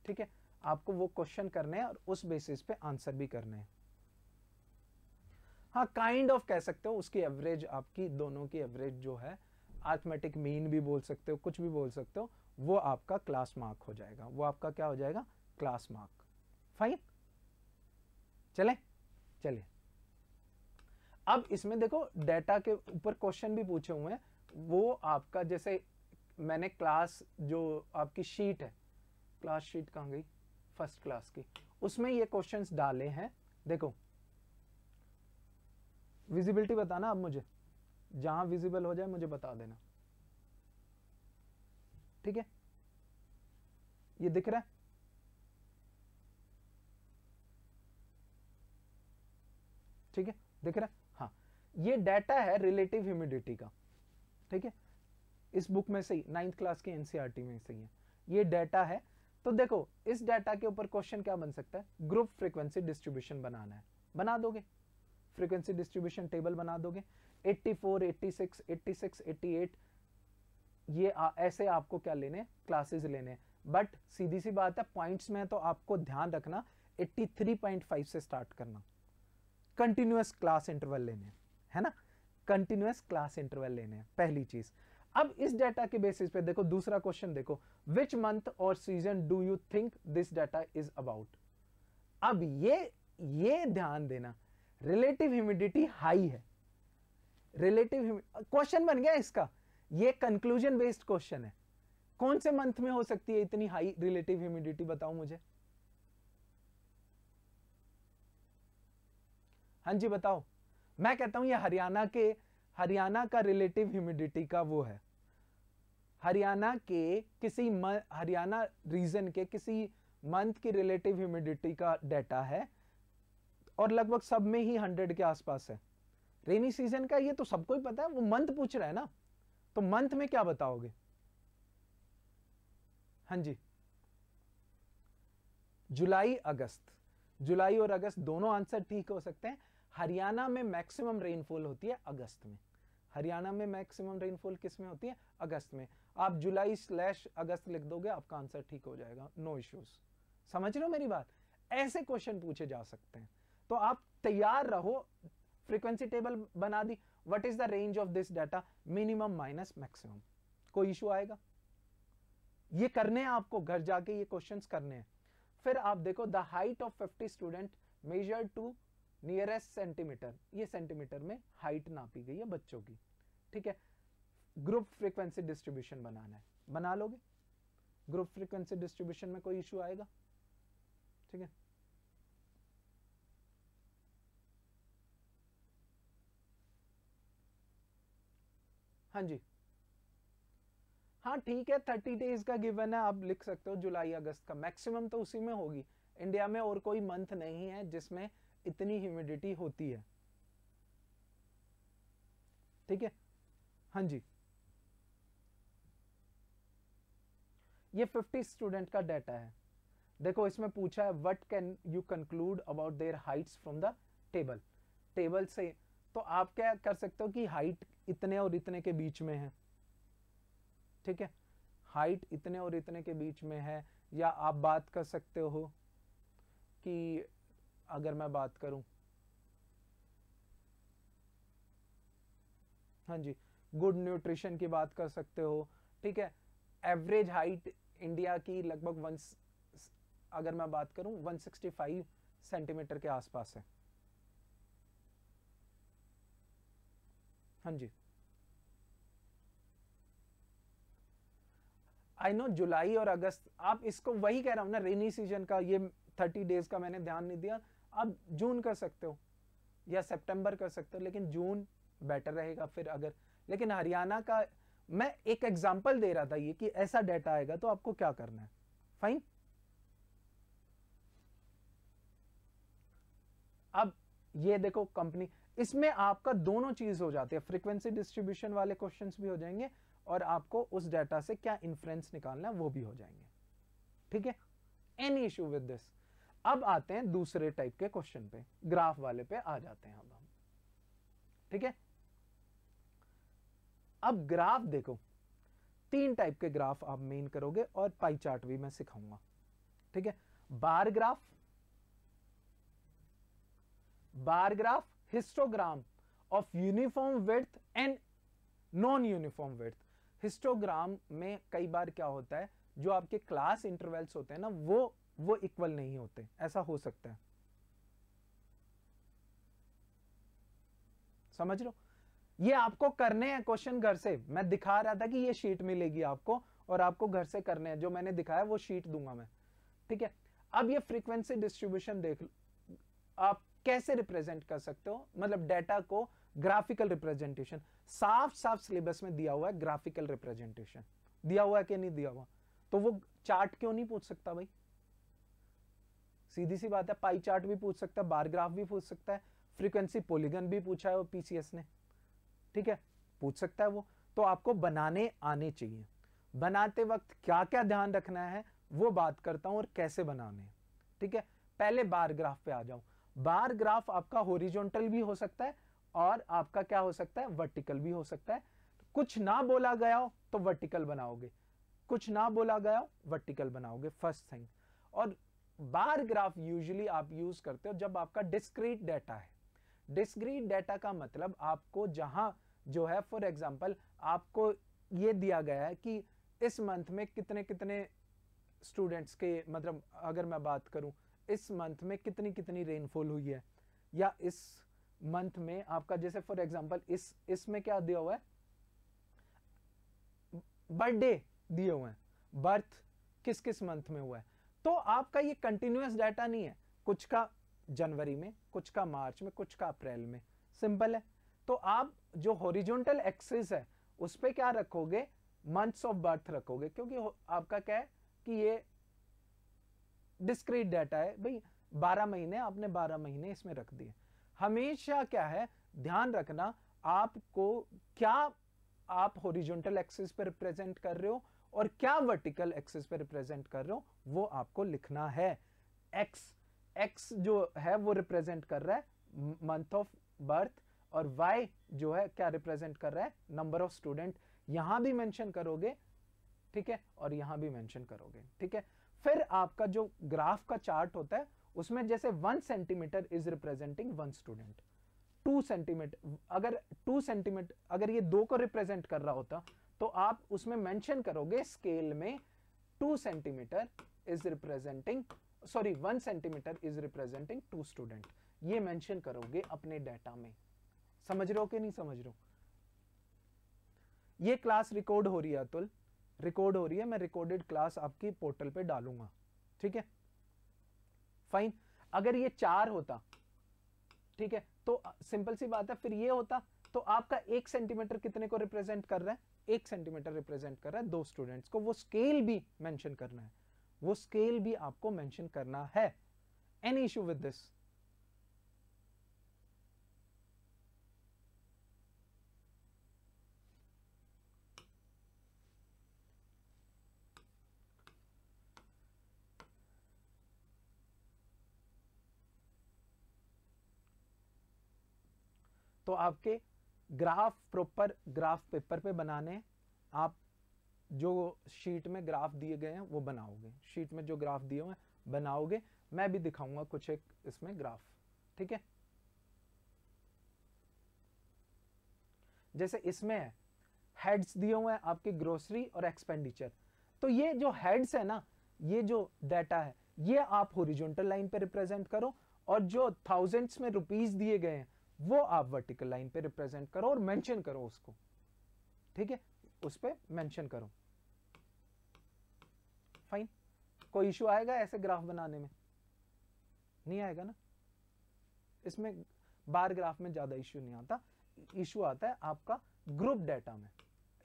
Speaker 1: ठीक है आपको वो क्वेश्चन करने हैं और उस बेसिस पे आंसर भी करने हैं हाँ काइंड ऑफ कह सकते हो उसकी एवरेज आपकी दोनों की एवरेज जो है आर्थमेटिक मीन भी बोल सकते हो कुछ भी बोल सकते हो वो आपका क्लास मार्क हो जाएगा वो आपका क्या हो जाएगा क्लास मार्क फाइन चले चलिए अब इसमें देखो डेटा के ऊपर क्वेश्चन भी पूछे हुए हैं वो आपका जैसे मैंने क्लास जो आपकी शीट है क्लास शीट कहां गई फर्स्ट क्लास की उसमें ये क्वेश्चंस डाले हैं देखो विजिबिलिटी बताना अब मुझे जहां विजिबल हो जाए मुझे बता देना ठीक है ये दिख रहा है ठीक है दिख रहा है हाँ ये डाटा है रिलेटिव ह्यूमिडिटी का ठीक है इस बुक में से ही नाइन्थ क्लास के एनसीईआरटी e में से ही है ये डाटा है तो देखो इस डाटा के ऊपर क्वेश्चन क्या बन सकता है ग्रुप फ्रीक्वेंसी डिस्ट्रीब्यूशन बनाना है बना दोगे फ्रीक्वेंसी डिस्ट्रीब्यूशन टेबल बना दोगे 84, 86, 86, 88 ये आ, ऐसे आपको क्या लेने क्लासेस लेने बट सीधी सी बात है पॉइंट्स में तो आपको ध्यान रखना 83.5 से स्टार्ट करना कंटिन्यूस क्लास इंटरवल लेने है ना कंटिन्यूस क्लास इंटरवल लेने पहली चीज अब इस डाटा के बेसिस पे देखो दूसरा क्वेश्चन देखो विच मंथ और season do you think this data is about अब ये ये ध्यान देना रिलेटिव ह्यूमिडिटी हाई है रिलेटिव क्वेश्चन बन गया इसका ये कंक्लूजन बेस्ड क्वेश्चन है कौन से मंथ में हो सकती है इतनी हाई रिलेटिव ह्यूमिडिटी बताओ मुझे हां जी बताओ मैं कहता हूं ये हरियाणा के हरियाणा का रिलेटिव ह्यूमिडिटी का वो है हरियाणा के किसी हरियाणा रीजन के किसी मंथ की रिलेटिव ह्यूमिडिटी का डाटा है और लगभग सब में ही हंड्रेड के आसपास है रेनी सीजन का ये तो सबको ही पता है वो मंथ पूछ रहा है ना तो मंथ में क्या बताओगे हाँ जी जुलाई अगस्त जुलाई और अगस्त दोनों आंसर ठीक हो सकते हैं हरियाणा में मैक्सिमम रेनफॉल होती है अगस्त में हरियाणा में मैक्सिमम रेनफॉल किस में होती है अगस्त में आप जुलाई स्लैश अगस्त लिख दोगे आपका आंसर ठीक हो जाएगा नो इश्यूज समझ रहे हो मेरी बात ऐसे क्वेश्चन पूछे जा सकते हैं तो आप तैयार रहो फ्रीक्वेंसी टेबल बना दी what is the range of this data minimum minus maximum कोई इशू आएगा ये करने हैं आपको घर जाके ये क्वेश्चन करने हैं फिर आप देखो the height of 50 student measure to nearest centimetre ये सेंटीमीटर में हाइट नापी गई है बच्चों की ठीक है ग्रुप फ्रीक्वेंसी डिस्ट्रीब्यूशन बनाना है बना लोगे ग्रुप फ्रीक्वेंसी डिस्ट्रीब्यूशन में कोई इशू आएगा ठीक है हाँ जी हाँ ठीक है थर्टी डेज का गिवन है आप लिख सकते हो जुलाई अगस्त का मैक्सिमम तो उसी में होगी इंडिया में और कोई मंथ नहीं है जिसमें इतनी ह्यूमिडिटी होती है ठीक है हाँ जी ये 50 स्टूडेंट का डाटा है देखो इसमें पूछा है what can you conclude about their heights from the table table से तो आप क्या कर सकते हो कि हाइट इतने और इतने के बीच में है ठीक है हाइट इतने और इतने के बीच में है या आप बात कर सकते हो कि अगर मैं बात करूं हाँ जी गुड न्यूट्रिशन की बात कर सकते हो ठीक है एवरेज हाइट इंडिया की लगभग वन अगर मैं बात करूं 165 सेंटीमीटर के आसपास है हाँ जी आई नो जुलाई और अगस्त आप इसको वही कह रहा हूं ना रेनी सीजन का ये थर्टी डेज का मैंने ध्यान नहीं दिया आप जून कर सकते हो या सेप्टेम्बर कर सकते हो लेकिन जून बेटर रहेगा फिर अगर लेकिन हरियाणा का मैं एक एग्जाम्पल दे रहा था ये कि ऐसा डाटा आएगा तो आपको क्या करना है फाइन अब ये देखो कंपनी इसमें आपका दोनों चीज हो जाती है फ्रीक्वेंसी डिस्ट्रीब्यूशन वाले क्वेश्चंस भी हो जाएंगे और आपको उस डाटा से क्या इंफ्रेंस निकालना है वो भी हो जाएंगे ठीक है एनी इशू विद दिस अब आते हैं दूसरे टाइप के क्वेश्चन पे ग्राफ वाले पे आ जाते हैं अब हम ठीक है अब ग्राफ देखो तीन टाइप के ग्राफ आप मेन करोगे और पाई चार्ट भी मैं सिखाऊंगा ठीक है bar graph bar graph histogram of uniform width and non uniform width histogram में कई बार क्या होता है जो आपके क्लास इंटरवल्स होते हैं ना वो वो इक्वल नहीं होते ऐसा हो सकता है समझ लो ये आपको करने हैं क्वेश्चन घर से मैं दिखा रहा था कि ये शीट मिलेगी आपको और आपको घर से करने हैं जो मैंने दिखाया वो शीट दूंगा मैं ठीक है अब ये फ्रीक्वेंसी डिस्ट्रीब्यूशन देख लो आप कैसे रिप्रेजेंट कर सकते हो मतलब डेटा को ग्राफिकल रिप्रेजेंटेशन साफ साफ सिलेबस में दिया हुआ है ग्राफिकल रिप्रेजेंटेशन दिया हुआ है कि नहीं दिया हुआ तो वो चार्ट क्यों नहीं पूछ सकता भाई सीधी सी बात है पाई चार्ट भी पूछ सकता है बार ग्राफ भी पूछ सकता है फ्रीक्वेंसी पोलिगन भी पूछा है वो पीसीएस ने ठीक है पूछ सकता है वो तो आपको बनाने आने चाहिए बनाते वक्त क्या क्या ध्यान रखना है वो बात करता हूं और कैसे बनाने ठीक है पहले बार ग्राफ पे आ जाऊं बार ग्राफ आपका होरिजोनटल भी हो सकता है और आपका क्या हो सकता है वर्टिकल भी हो सकता है कुछ ना बोला गया हो तो वर्टिकल बनाओगे कुछ ना बोला गया हो वर्टिकल बनाओगे फर्स्ट थिंग और बार ग्राफ यूजुअली आप यूज करते हो जब आपका डिस्क्रीट डाटा है डिस्क्रीट डाटा का मतलब आपको जहां जो है फॉर एग्जाम्पल आपको ये दिया गया है कि इस मंथ में कितने कितने स्टूडेंट्स के मतलब अगर मैं बात करूं इस मंथ में कितनी कितनी रेनफॉल हुई है या इस मंथ में आपका जैसे फॉर एग्जांपल इस इसमें क्या दिया हुआ है बर्थडे दिए हुए हैं बर्थ किस किस मंथ में हुआ है तो आपका ये कंटिन्यूस डाटा नहीं है कुछ का जनवरी में कुछ का मार्च में कुछ का अप्रैल में सिंपल है तो आप जो हॉरिजॉन्टल एक्सिस है उस पर क्या रखोगे मंथ्स ऑफ बर्थ रखोगे क्योंकि आपका क्या है कि ये डिस्क्रीट डाटा है भाई 12 महीने आपने 12 महीने इसमें रख दिए हमेशा क्या है ध्यान रखना आपको क्या आप होरिजोनटल एक्सिस पर रिप्रेजेंट कर रहे हो और क्या वर्टिकल एक्सिस पर रिप्रेजेंट कर रहे हो वो आपको लिखना है एक्स एक्स जो है वो रिप्रेजेंट कर रहा है मंथ ऑफ बर्थ और वाई जो है क्या रिप्रेजेंट कर रहा है नंबर ऑफ स्टूडेंट यहां भी मेंशन करोगे ठीक है और यहां भी मेंशन करोगे ठीक है फिर आपका जो ग्राफ का चार्ट होता है उसमें जैसे one centimetre is representing one student two centimetre अगर टू सेंटीमीटर अगर ये दो को रिप्रेजेंट कर रहा होता तो आप उसमें मेंशन करोगे स्केल में two centimetre is representing sorry one centimetre is representing two student ये मेंशन करोगे अपने डाटा में समझ रहे हो कि नहीं समझ रहे हो ये क्लास रिकॉर्ड हो रही है अतुल रिकॉर्ड हो रही है मैं रिकॉर्डेड क्लास आपकी पोर्टल पे डालूंगा ठीक है फाइन अगर ये चार होता ठीक है तो सिंपल सी बात है फिर ये होता तो आपका एक सेंटीमीटर कितने को रिप्रेजेंट कर रहा है एक सेंटीमीटर रिप्रेजेंट कर रहा है दो स्टूडेंट्स को वो स्केल भी मेंशन करना है वो स्केल भी आपको मेंशन करना है एनी इशू विद दिस तो आपके ग्राफ प्रॉपर ग्राफ पेपर पे बनाने आप जो शीट में ग्राफ दिए गए हैं वो बनाओगे शीट में जो ग्राफ दिए हुए बनाओगे मैं भी दिखाऊंगा कुछ एक इसमें ग्राफ ठीक है जैसे इसमें है हेड्स दिए हुए हैं आपके ग्रोसरी और एक्सपेंडिचर तो ये जो हेड्स है ना ये जो डाटा है ये आप होरिजोनटल लाइन पे रिप्रेजेंट करो और जो थाउजेंड्स में रुपीस दिए गए हैं वो आप वर्टिकल लाइन पे रिप्रेजेंट करो और मेंशन करो उसको ठीक है उस पर मैंशन करो फाइन कोई इशू आएगा ऐसे ग्राफ बनाने में नहीं आएगा ना इसमें बार ग्राफ में ज्यादा इश्यू नहीं आता इशू आता है आपका ग्रुप डेटा में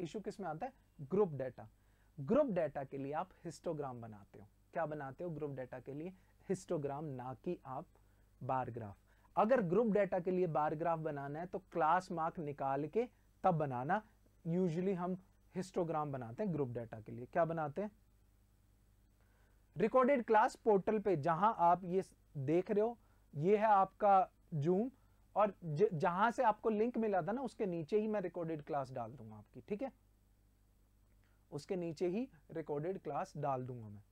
Speaker 1: इशू किस में आता है ग्रुप डेटा ग्रुप डेटा के लिए आप हिस्टोग्राम बनाते हो क्या बनाते हो ग्रुप डेटा के लिए हिस्टोग्राम ना कि आप बार ग्राफ अगर ग्रुप डेटा के लिए बार ग्राफ बनाना है तो क्लास मार्क निकाल के तब बनाना यूजली हम हिस्टोग्राम बनाते हैं ग्रुप डेटा के लिए क्या बनाते हैं रिकॉर्डेड क्लास पोर्टल पे जहां आप ये देख रहे हो ये है आपका जूम और जहां से आपको लिंक मिला था ना उसके नीचे ही मैं रिकॉर्डेड क्लास डाल दूंगा आपकी ठीक है उसके नीचे ही रिकॉर्डेड क्लास डाल दूंगा मैं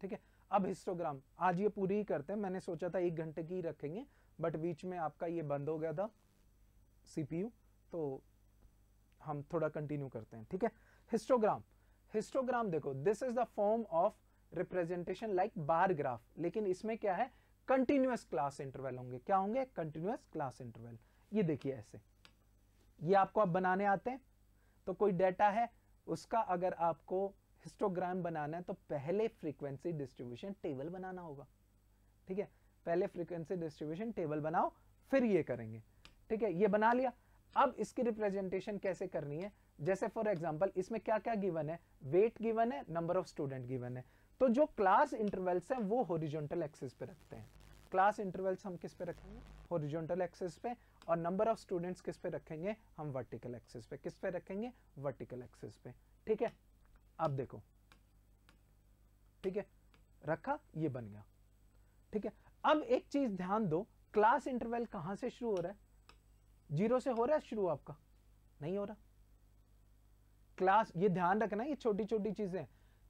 Speaker 1: ठीक है अब हिस्टोग्राम आज ये पूरी ही करते हैं मैंने सोचा था एक घंटे की ही रखेंगे बट बीच में आपका ये बंद हो गया था सीपीयू तो हम थोड़ा कंटिन्यू करते हैं ठीक है हिस्टोग्राम हिस्टोग्राम देखो this is the form of representation like bar graph लेकिन इसमें क्या है कंटिन्यूस क्लास इंटरवल होंगे क्या होंगे कंटिन्यूस क्लास इंटरवल ये देखिए ऐसे ये आपको आप बनाने आते हैं तो कोई डेटा है उसका अगर आपको हिस्टोग्राम बनाना है तो पहले फ्रीक्वेंसी डिस्ट्रीब्यूशन टेबल बनाना होगा ठीक है पहले फ्रीक्वेंसी डिस्ट्रीब्यूशन टेबल बनाओ फिर ये करेंगे ठीक है ये बना लिया अब इसकी रिप्रेजेंटेशन कैसे करनी है जैसे फॉर एग्जाम्पल इसमें क्या क्या गिवन है वेट गिवन है नंबर ऑफ स्टूडेंट गिवन है तो जो क्लास इंटरवल्स हैं वो होरिजोनटल एक्सेस पे रखते हैं क्लास इंटरवल्स हम किस पे रखेंगे होरिजोनटल एक्सेस पे और नंबर ऑफ स्टूडेंट्स किस पे रखेंगे हम वर्टिकल एक्सेस पे किस पे रखेंगे वर्टिकल एक्सेस पे ठीक है अब देखो ठीक है रखा ये बन गया ठीक है अब एक चीज ध्यान दो क्लास इंटरवल कहां से शुरू हो रहा है जीरो से हो रहा है शुरू आपका नहीं हो रहा क्लास ये ध्यान रखना ये छोटी छोटी चीजें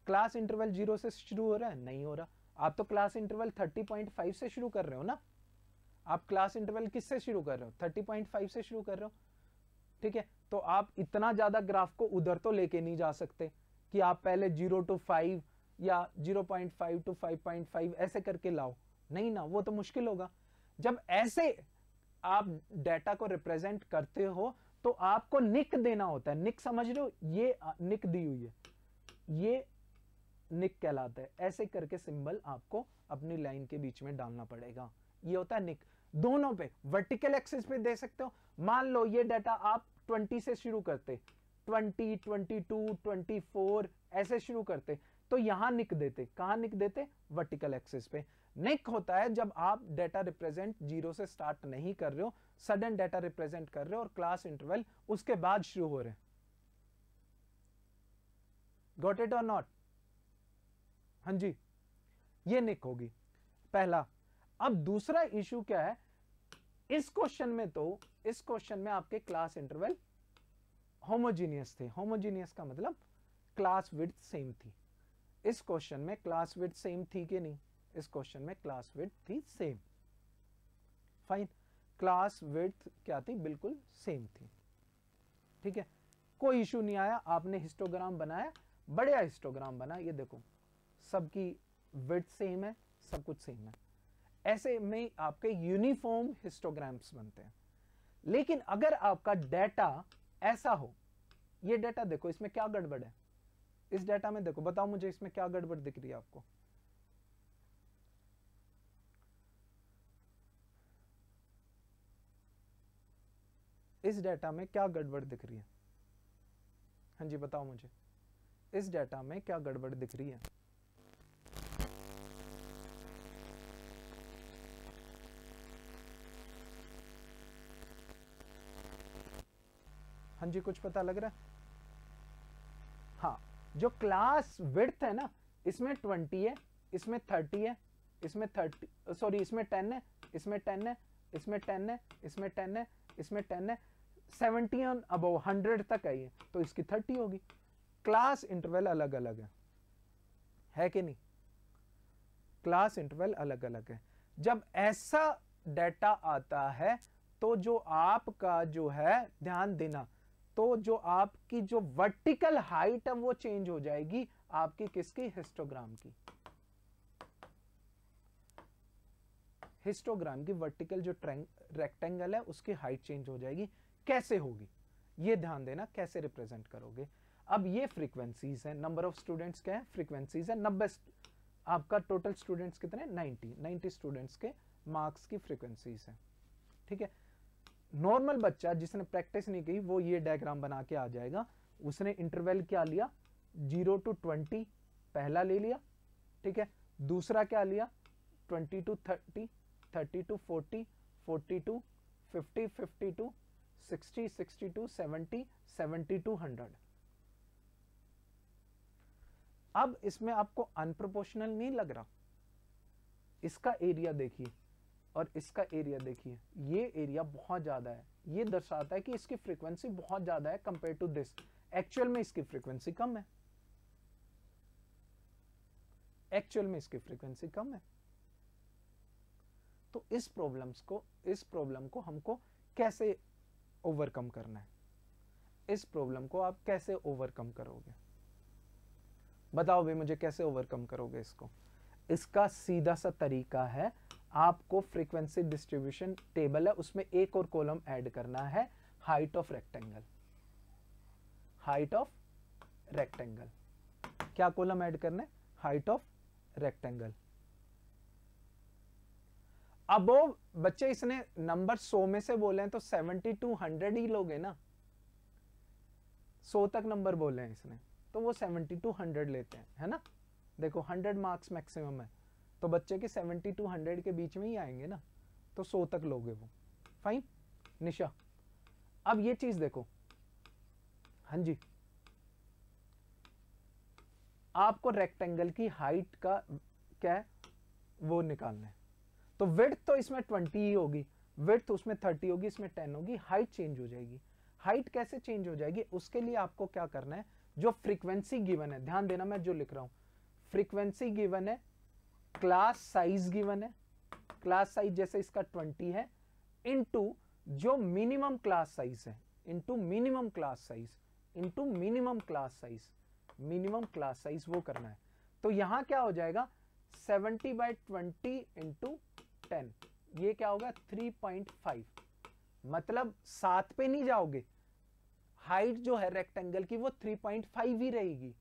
Speaker 1: क्लास इंटरवल जीरो से शुरू हो रहा है नहीं हो रहा आप तो क्लास इंटरवल 30.5 से शुरू कर रहे हो ना आप क्लास इंटरवल किससे शुरू कर रहे हो 30.5 से शुरू कर रहे हो ठीक है तो आप इतना ज्यादा ग्राफ को उधर तो लेके नहीं जा सकते कि आप पहले जीरो टू फाइव या zero point five to five point five ऐसे करके लाओ नहीं ना वो तो मुश्किल होगा जब ऐसे आप डेटा को रिप्रेजेंट करते हो तो आपको निक देना होता है निक समझ लो ये निक दी हुई है ये निक कहलाता है ऐसे करके सिंबल आपको अपनी लाइन के बीच में डालना पड़ेगा ये होता है निक दोनों पे वर्टिकल एक्सिस पे दे सकते हो मान लो ये डाटा आप 20 से शुरू करते twenty twenty to twenty four ऐसे शुरू करते तो यहां निक देते कहा निक देते वर्टिकल एक्सिस पे निक होता है जब आप डेटा रिप्रेजेंट जीरो से स्टार्ट नहीं कर रहे हो सडन डेटा रिप्रेजेंट कर रहे हो और क्लास इंटरवल उसके बाद शुरू हो रहे हैं गॉट इट और नॉट हाँ जी ये निक होगी पहला अब दूसरा इशू क्या है इस क्वेश्चन में तो इस क्वेश्चन में आपके क्लास इंटरवल होमोजीनियस थे होमोजीनियस का मतलब क्लास विथ सेम थी इस क्वेश्चन में क्लास विथ सेम थी कि नहीं इस क्वेश्चन में क्लास विथ थी सेम फाइन क्लास विथ क्या थी बिल्कुल सेम थी ठीक है कोई इशू नहीं आया आपने हिस्टोग्राम बनाया बढ़िया हिस्टोग्राम बना ये देखो सबकी विथ सेम है सब कुछ सेम है ऐसे में आपके यूनिफॉर्म हिस्टोग्राम्स बनते हैं लेकिन अगर आपका डेटा ऐसा हो ये डाटा देखो इसमें क्या गड़बड़ है इस डाटा में देखो बताओ मुझे इसमें क्या गड़बड़ दिख रही है आपको इस डाटा में क्या गड़बड़ दिख रही है हाँ जी बताओ मुझे इस डाटा में क्या गड़बड़ दिख रही है हाँ जी कुछ पता लग रहा है हाँ जो क्लास विड्थ है ना इसमें ट्वेंटी है इसमें थर्टी है इसमें थर्टी सॉरी इसमें टेन है इसमें टेन है इसमें टेन है इसमें टेन है इसमें टेन है सेवेंटी ऑन अब हंड्रेड तक आई है तो इसकी थर्टी होगी क्लास इंटरवल अलग अलग है है कि नहीं क्लास इंटरवल अलग अलग है जब ऐसा डेटा आता है तो जो आपका जो है ध्यान देना तो जो आपकी जो वर्टिकल हाइट है वो चेंज हो जाएगी आपकी किसकी हिस्टोग्राम की हिस्टोग्राम की वर्टिकल जो रेक्टेंगल है उसकी हाइट चेंज हो जाएगी कैसे होगी ये ध्यान देना कैसे रिप्रेजेंट करोगे अब ये फ्रीक्वेंसीज है नंबर ऑफ स्टूडेंट्स क्या है फ्रीक्वेंसीज है नब्बे आपका टोटल स्टूडेंट्स कितने 90 90 स्टूडेंट्स के मार्क्स की फ्रीक्वेंसीज है ठीक है नॉर्मल बच्चा जिसने प्रैक्टिस नहीं की वो ये डायग्राम बना के आ जाएगा उसने इंटरवल क्या लिया जीरो टू ट्वेंटी पहला ले लिया ठीक है दूसरा क्या लिया twenty to thirty thirty to forty forty to fifty fifty to sixty sixty to seventy seventy to hundred अब इसमें आपको अनप्रोपोर्शनल नहीं लग रहा इसका एरिया देखिए और इसका एरिया देखिए ये एरिया बहुत ज़्यादा है ये दर्शाता है कि इसकी फ्रीक्वेंसी बहुत ज़्यादा है कंपेयर टू दिस एक्चुअल में इसकी फ्रीक्वेंसी कम है एक्चुअल में इसकी फ्रीक्वेंसी कम है तो इस प्रॉब्लम्स को इस प्रॉब्लम को हमको कैसे ओवरकम करना है इस प्रॉब्लम को आप कैसे ओवरकम करोगे बताओ भी मुझे कैसे ओवरकम करोगे इसको इसका सीधा सा तरीका है आपको फ्रीक्वेंसी डिस्ट्रीब्यूशन टेबल है उसमें एक और कॉलम ऐड करना है height of rectangle height of rectangle क्या कॉलम ऐड करना है हाइट ऑफ रेक्टेंगल वो बच्चे इसने नंबर 100 में से बोले हैं तो 70 टू हंड्रेड ही लोगे ना 100 तक नंबर बोले हैं इसने तो वो 70 टू हंड्रेड लेते हैं है ना देखो 100 मार्क्स मैक्सिमम है तो बच्चे के सेवेंटी टू हंड्रेड के बीच में ही आएंगे ना तो सो तक लोगे वो फाइन निशा अब ये चीज देखो हाँ जी आपको रेक्टेंगल की हाइट का क्या है वो निकालना है तो विथ तो इसमें ट्वेंटी ही होगी विथ उसमें थर्टी होगी इसमें टेन होगी हाइट चेंज हो जाएगी हाइट कैसे चेंज हो जाएगी उसके लिए आपको क्या करना है जो फ्रीक्वेंसी गिवन है ध्यान देना मैं जो लिख रहा हूं फ्रीक्वेंसी गिवन है क्लास साइज गिवन है क्लास साइज जैसे इसका ट्वेंटी है इनटू जो मिनिमम क्लास साइज है into minimum class size into minimum class size minimum class size वो करना है तो यहां क्या हो जाएगा 70 बाय 20 इंटू टेन ये क्या होगा 3.5 मतलब सात पे नहीं जाओगे हाइट जो है रेक्टेंगल की वो 3.5 ही रहेगी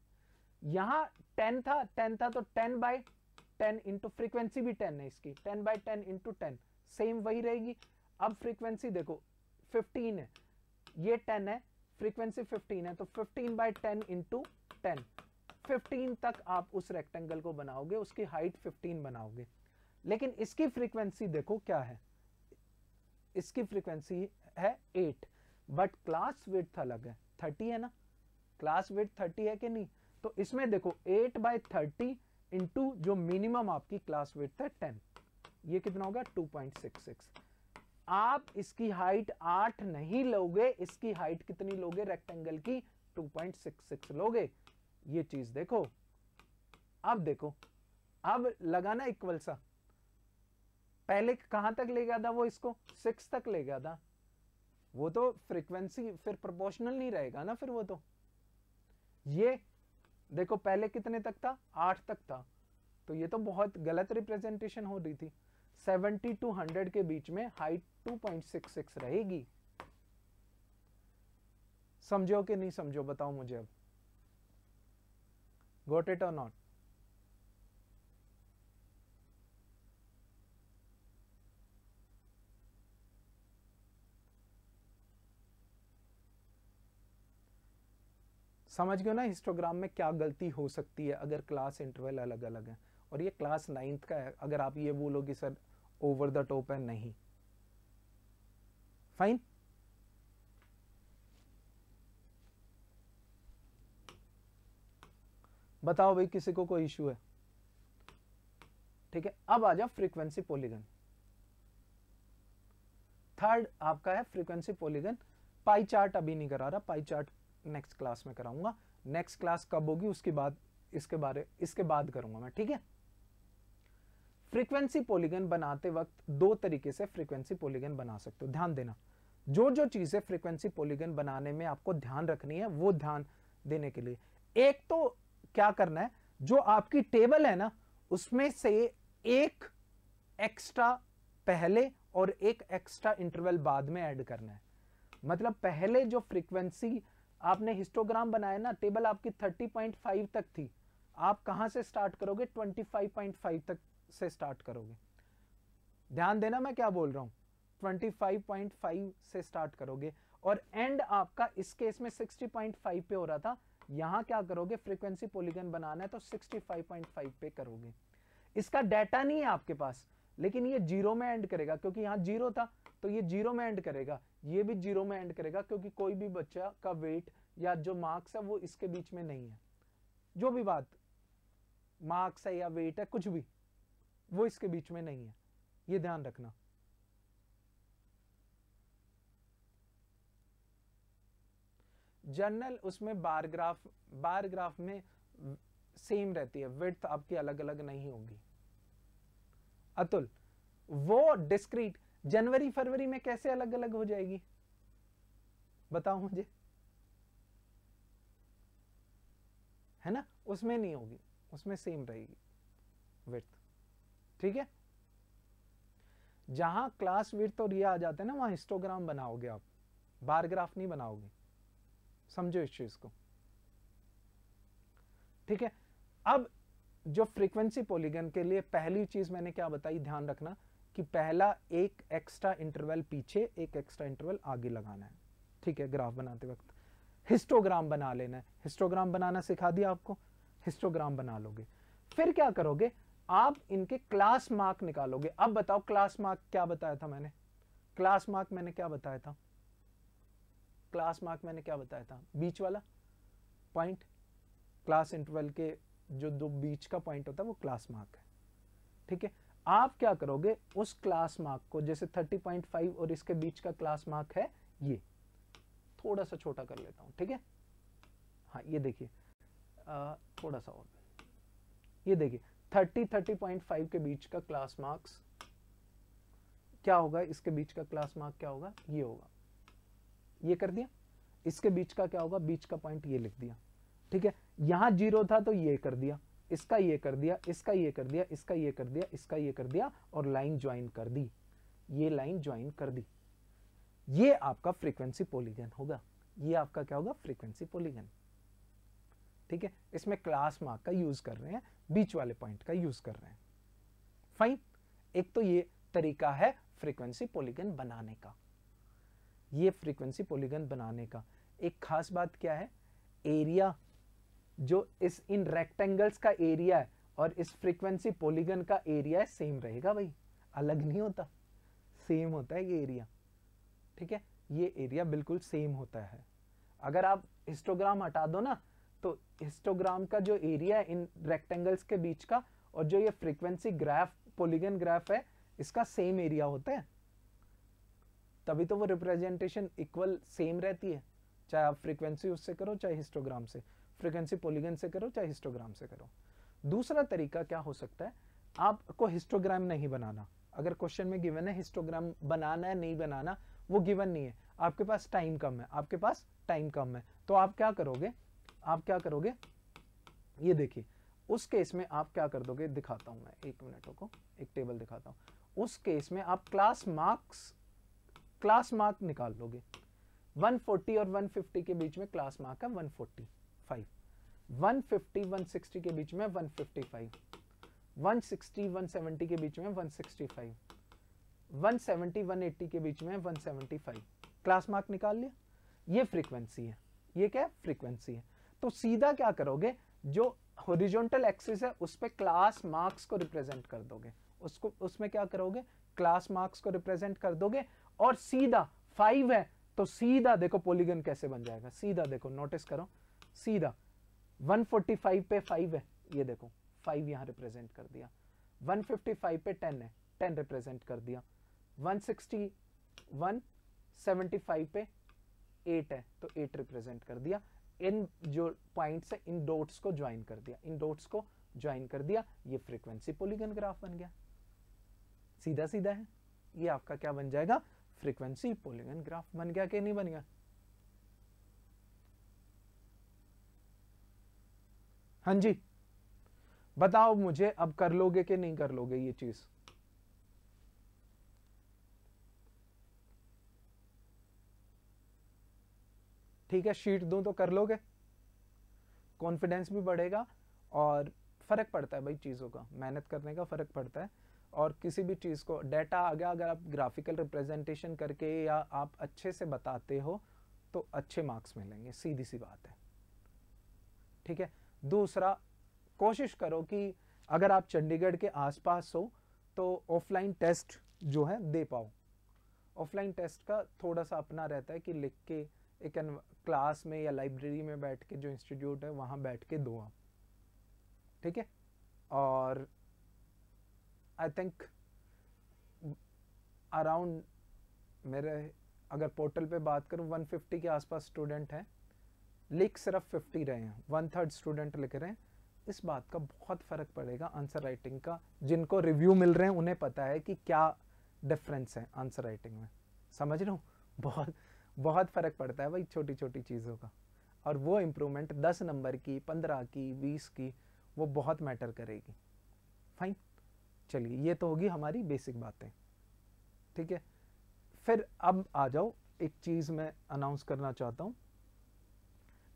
Speaker 1: यहां 10 था 10 था तो 10 बाय टेन इंटू फ्रीक्वेंसी भी टेन है इसकी ten by ten into ten same वही रहेगी अब फ्रीक्वेंसी देखो फिफ्टीन है ये टेन है फ्रीक्वेंसी फिफ्टीन है तो fifteen by ten into ten fifteen तक आप उस रेक्टेंगल को बनाओगे उसकी हाइट फिफ्टीन बनाओगे लेकिन इसकी फ्रीक्वेंसी देखो क्या है इसकी फ्रीक्वेंसी है एट बट क्लास विथ अलग है थर्टी है ना क्लास विथ थर्टी है कि नहीं तो इसमें देखो एट बाई थर्टी इनटू जो मिनिमम आपकी क्लास वेट है टेन ये कितना होगा टू पॉइंट सिक्स सिक्स आप इसकी हाइट आठ नहीं लोगे इसकी हाइट कितनी लोगे रेक्टेंगल की टू पॉइंट सिक्स सिक्स लोगे ये चीज देखो अब देखो अब लगाना इक्वल सा पहले कहां तक ले गया था वो इसको सिक्स तक ले गया था वो तो फ्रीक्वेंसी फिर प्रोपोर्शनल नहीं रहेगा ना फिर वो तो ये देखो पहले कितने तक था आठ तक था तो ये तो बहुत गलत रिप्रेजेंटेशन हो रही थी सेवेंटी टू हंड्रेड के बीच में height two point six six रहेगी समझो कि नहीं समझो बताओ मुझे अब गोट इट और नॉट समझ गए ना हिस्टोग्राम में क्या गलती हो सकती है अगर क्लास इंटरवल अलग अलग है और ये क्लास नाइन्थ का है अगर आप ये बोलो कि सर ओवर द टॉप है नहीं फाइन बताओ भाई किसी को कोई इश्यू है ठीक है अब आ जाओ फ्रीक्वेंसी पॉलीगन थर्ड आपका है फ्रीक्वेंसी पॉलीगन पाई चार्ट अभी नहीं करा रहा पाई चार्ट नेक्स्ट क्लास में कराऊंगा नेक्स्ट क्लास कब होगी उसके बाद इसके बारे इसके बाद करूंगा मैं ठीक है फ्रीक्वेंसी पोलीगन बनाते वक्त दो तरीके से फ्रीक्वेंसी पोलीगन बना सकते हो ध्यान देना जो जो चीजें फ्रीक्वेंसी पोलीगन बनाने में आपको ध्यान रखनी है वो ध्यान देने के लिए एक तो क्या करना है जो आपकी टेबल है ना उसमें से एक एक्स्ट्रा पहले और एक एक्स्ट्रा इंटरवल बाद में ऐड करना है मतलब पहले जो फ्रीक्वेंसी आपने हिस्टोग्राम बनाया ना टेबल आपकी 30.5 तक थी आप कहाँ से स्टार्ट करोगे 25.5 तक से स्टार्ट करोगे ध्यान देना मैं क्या बोल रहा हूँ 25.5 से स्टार्ट करोगे और एंड आपका इस केस में 60.5 पे हो रहा था यहाँ क्या करोगे फ्रीक्वेंसी पोलिगन बनाना है तो 65.5 पे करोगे इसका डाटा नहीं है आपके पास लेकिन ये जीरो में एंड करेगा क्योंकि यहाँ जीरो था तो ये जीरो में एंड करेगा ये भी जीरो में एंड करेगा क्योंकि कोई भी बच्चा का वेट या जो मार्क्स है वो इसके बीच में नहीं है जो भी बात मार्क्स है या वेट है कुछ भी वो इसके बीच में नहीं है ये ध्यान रखना जनरल उसमें बार ग्राफ बार ग्राफ में सेम रहती है विथ आपकी अलग अलग नहीं होगी अतुल वो डिस्क्रीट जनवरी फरवरी में कैसे अलग अलग हो जाएगी बताओ मुझे है ना उसमें नहीं होगी उसमें सेम रहेगी विर्थ ठीक है जहां क्लास विर्थ और ये आ जाते हैं ना वहां हिस्टोग्राम बनाओगे आप बार ग्राफ नहीं बनाओगे समझो इस चीज को ठीक है अब जो फ्रीक्वेंसी पॉलीगन के लिए पहली चीज मैंने क्या बताई ध्यान रखना कि पहला एक एक्स्ट्रा इंटरवल पीछे एक एक्स्ट्रा इंटरवल आगे लगाना है ठीक है ग्राफ बनाते वक्त हिस्टोग्राम बना लेना है हिस्टोग्राम बनाना सिखा दिया आपको हिस्टोग्राम बना लोगे फिर क्या करोगे आप इनके क्लास मार्क निकालोगे अब बताओ क्लास मार्क क्या बताया था मैंने क्लास मार्क मैंने क्या बताया था क्लास मार्क मैंने क्या बताया था बीच वाला पॉइंट क्लास इंटरवल के जो दो बीच का पॉइंट होता है वो क्लास मार्क है ठीक है आप क्या करोगे उस क्लास मार्क को जैसे 30.5 और इसके बीच का क्लास मार्क है ये थोड़ा सा छोटा कर लेता हूं ठीक है हाँ ये देखिए थोड़ा सा और ये देखिए 30 30.5 के बीच का क्लास मार्क्स क्या होगा इसके बीच का क्लास मार्क क्या होगा ये होगा ये कर दिया इसके बीच का क्या होगा बीच का पॉइंट ये लिख दिया ठीक है यहां जीरो था तो ये कर दिया इसका ये कर दिया इसका ये कर दिया इसका ये कर दिया इसका ये कर दिया और लाइन ज्वाइन कर दी ये लाइन ज्वाइन कर दी ये आपका फ्रीक्वेंसी पोलीगन होगा ये आपका क्या होगा फ्रीक्वेंसी पोलीगन ठीक है इसमें क्लास मार्क का यूज कर रहे हैं बीच वाले पॉइंट का यूज कर रहे हैं फाइन एक तो ये तरीका है फ्रीक्वेंसी पोलीगन बनाने का ये फ्रीक्वेंसी पोलीगन बनाने का एक खास बात क्या है एरिया जो इस इन रेक्टेंगल्स का एरिया है और इस फ्रीक्वेंसी पोलीगन का एरिया है सेम रहेगा भाई अलग नहीं होता सेम होता है ये एरिया ठीक है ये एरिया बिल्कुल सेम होता है अगर आप हिस्टोग्राम हटा दो ना तो हिस्टोग्राम का जो एरिया है इन रेक्टेंगल्स के बीच का और जो ये फ्रीक्वेंसी ग्राफ पोलिगन ग्राफ है इसका सेम एरिया होता है तभी तो वो रिप्रेजेंटेशन इक्वल सेम रहती है चाहे आप फ्रीक्वेंसी उससे करो चाहे हिस्टोग्राम से फ्रिक्वेंसी पोलिगन से करो चाहे हिस्टोग्राम से करो दूसरा तरीका क्या हो सकता है आपको हिस्टोग्राम नहीं बनाना अगर क्वेश्चन में गिवन है हिस्टोग्राम बनाना है नहीं बनाना वो गिवन नहीं है आपके पास टाइम कम है आपके पास टाइम कम है तो आप क्या करोगे आप क्या करोगे ये देखिए उस केस में आप क्या कर दोगे दिखाता हूं मैं एक मिनट को एक टेबल दिखाता हूं उस केस में आप क्लास मार्क्स क्लास मार्क निकाल लोगे 140 और 150 के बीच में क्लास मार्क है 140 150 160 के बीच में 155 160 170 के बीच में 165 170 180 के बीच में 175 क्लास मार्क निकाल लिया ये फ्रीक्वेंसी है ये क्या फ्रीक्वेंसी है तो सीधा क्या करोगे जो हॉरिजॉन्टल एक्सिस है उस पर क्लास मार्क्स को रिप्रेजेंट कर दोगे उसको उसमें क्या करोगे क्लास मार्क्स को रिप्रेजेंट कर दोगे और सीधा फाइव है तो सीधा देखो पॉलीगन कैसे बन जाएगा सीधा देखो नोटिस करो सीधा 145 पे 5 है ये देखो 5 यहां रिप्रेजेंट कर दिया 155 पे 10 है 10 रिप्रेजेंट कर दिया 160 175 पे 8 है तो 8 रिप्रेजेंट कर दिया इन जो पॉइंट्स है इन डॉट्स को ज्वाइन कर दिया इन डॉट्स को ज्वाइन कर दिया ये फ्रीक्वेंसी पोलीगन ग्राफ बन गया सीधा सीधा है ये आपका क्या बन जाएगा फ्रीक्वेंसी पोलीगन ग्राफ बन गया कि नहीं बन गया हाँ जी बताओ मुझे अब कर लोगे कि नहीं कर लोगे ये चीज ठीक है शीट दूं तो कर लोगे कॉन्फिडेंस भी बढ़ेगा और फर्क पड़ता है भाई चीज़ों का मेहनत करने का फर्क पड़ता है और किसी भी चीज़ को डाटा आ गया अगर आप ग्राफिकल रिप्रेजेंटेशन करके या आप अच्छे से बताते हो तो अच्छे मार्क्स मिलेंगे सीधी सी बात है ठीक है दूसरा कोशिश करो कि अगर आप चंडीगढ़ के आसपास हो तो ऑफलाइन टेस्ट जो है दे पाओ ऑफलाइन टेस्ट का थोड़ा सा अपना रहता है कि लिख के एक क्लास में या लाइब्रेरी में बैठ के जो इंस्टीट्यूट है वहाँ बैठ के दो आप ठीक है और आई थिंक अराउंड मेरे अगर पोर्टल पे बात करूँ 150 के आसपास स्टूडेंट हैं लिख सिर्फ फिफ्टी रहे हैं वन थर्ड स्टूडेंट लिख रहे हैं इस बात का बहुत फ़र्क पड़ेगा आंसर राइटिंग का जिनको रिव्यू मिल रहे हैं उन्हें पता है कि क्या डिफरेंस है आंसर राइटिंग में समझ लो बहुत बहुत फ़र्क पड़ता है भाई छोटी छोटी चीज़ों का और वो इम्प्रूवमेंट दस नंबर की पंद्रह की बीस की वो बहुत मैटर करेगी फाइन चलिए ये तो होगी हमारी बेसिक बातें ठीक है फिर अब आ जाओ एक चीज़ मैं अनाउंस करना चाहता हूँ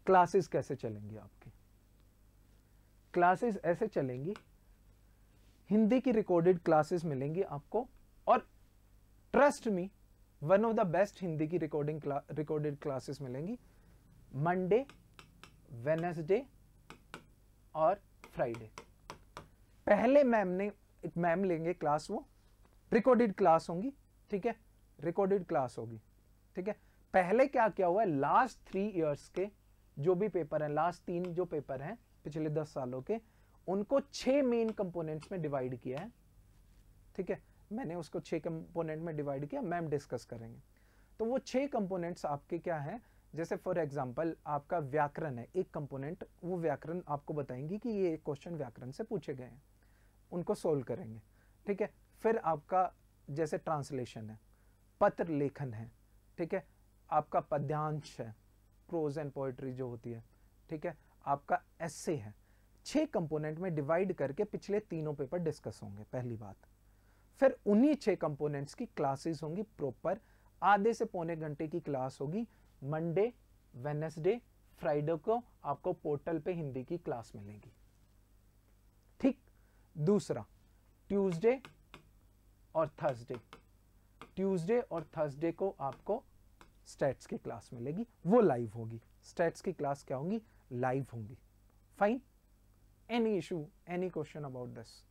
Speaker 1: क्लासेस कैसे चलेंगी आपकी क्लासेस ऐसे चलेंगी हिंदी की रिकॉर्डेड क्लासेस मिलेंगी आपको और trust me one of the best Hindi की रिकॉर्डिंग रिकॉर्डेड क्लासेस मिलेंगी मंडे वेनेसडे और फ्राइडे पहले मैम ने मैम लेंगे क्लास वो रिकॉर्डेड क्लास होंगी ठीक है रिकॉर्डेड क्लास होगी ठीक है पहले क्या क्या हुआ है लास्ट थ्री इयर्स के जो भी पेपर हैं लास्ट तीन जो पेपर हैं पिछले दस सालों के उनको छ मेन कंपोनेंट्स में डिवाइड किया है ठीक है मैंने उसको छः कंपोनेंट में डिवाइड किया मैम डिस्कस करेंगे तो वो छः कंपोनेंट्स आपके क्या हैं जैसे फॉर एग्जाम्पल आपका व्याकरण है एक कंपोनेंट वो व्याकरण आपको बताएंगी कि ये क्वेश्चन व्याकरण से पूछे गए हैं उनको सोल्व करेंगे ठीक है फिर आपका जैसे ट्रांसलेशन है पत्र लेखन है ठीक है आपका पद्यांश है प्रोज एंड पोइट्री जो होती है ठीक है आपका एसे है छह कंपोनेंट में डिवाइड करके पिछले तीनों पेपर डिस्कस होंगे पहली बात फिर उन्हीं छह कंपोनेंट्स की क्लासेस होंगी प्रॉपर आधे से पौने घंटे की क्लास होगी मंडे वेनेसडे फ्राइडे को आपको पोर्टल पे हिंदी की क्लास मिलेगी ठीक दूसरा ट्यूसडे और थर्सडे ट्यूसडे और थर्सडे को आपको स्टेट्स की क्लास मिलेगी वो लाइव होगी स्टेट्स की क्लास क्या होंगी लाइव होंगी fine any issue any question about this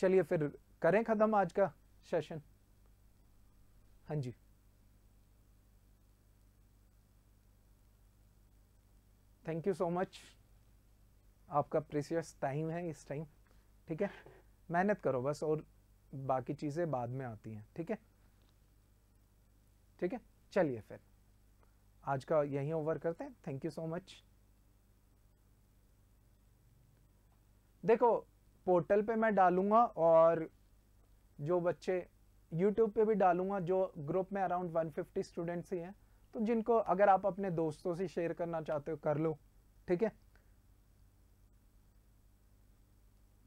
Speaker 1: चलिए फिर करें खत्म आज का सेशन हाँ जी थैंक यू सो मच आपका प्रीसियस टाइम है इस टाइम ठीक है मेहनत करो बस और बाकी चीज़ें बाद में आती हैं ठीक है ठीक है चलिए फिर आज का यहीं ओवर करते हैं थैंक यू सो मच देखो पोर्टल पे मैं डालूंगा और जो बच्चे यूट्यूब पे भी डालूंगा जो ग्रुप में अराउंड 150 स्टूडेंट्स ही हैं तो जिनको अगर आप अपने दोस्तों से शेयर करना चाहते हो कर लो ठीक है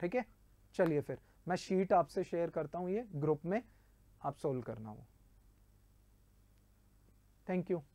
Speaker 1: ठीक है चलिए फिर मैं शीट आपसे शेयर करता हूं ये ग्रुप में आप सोल्व करना हो थैंक यू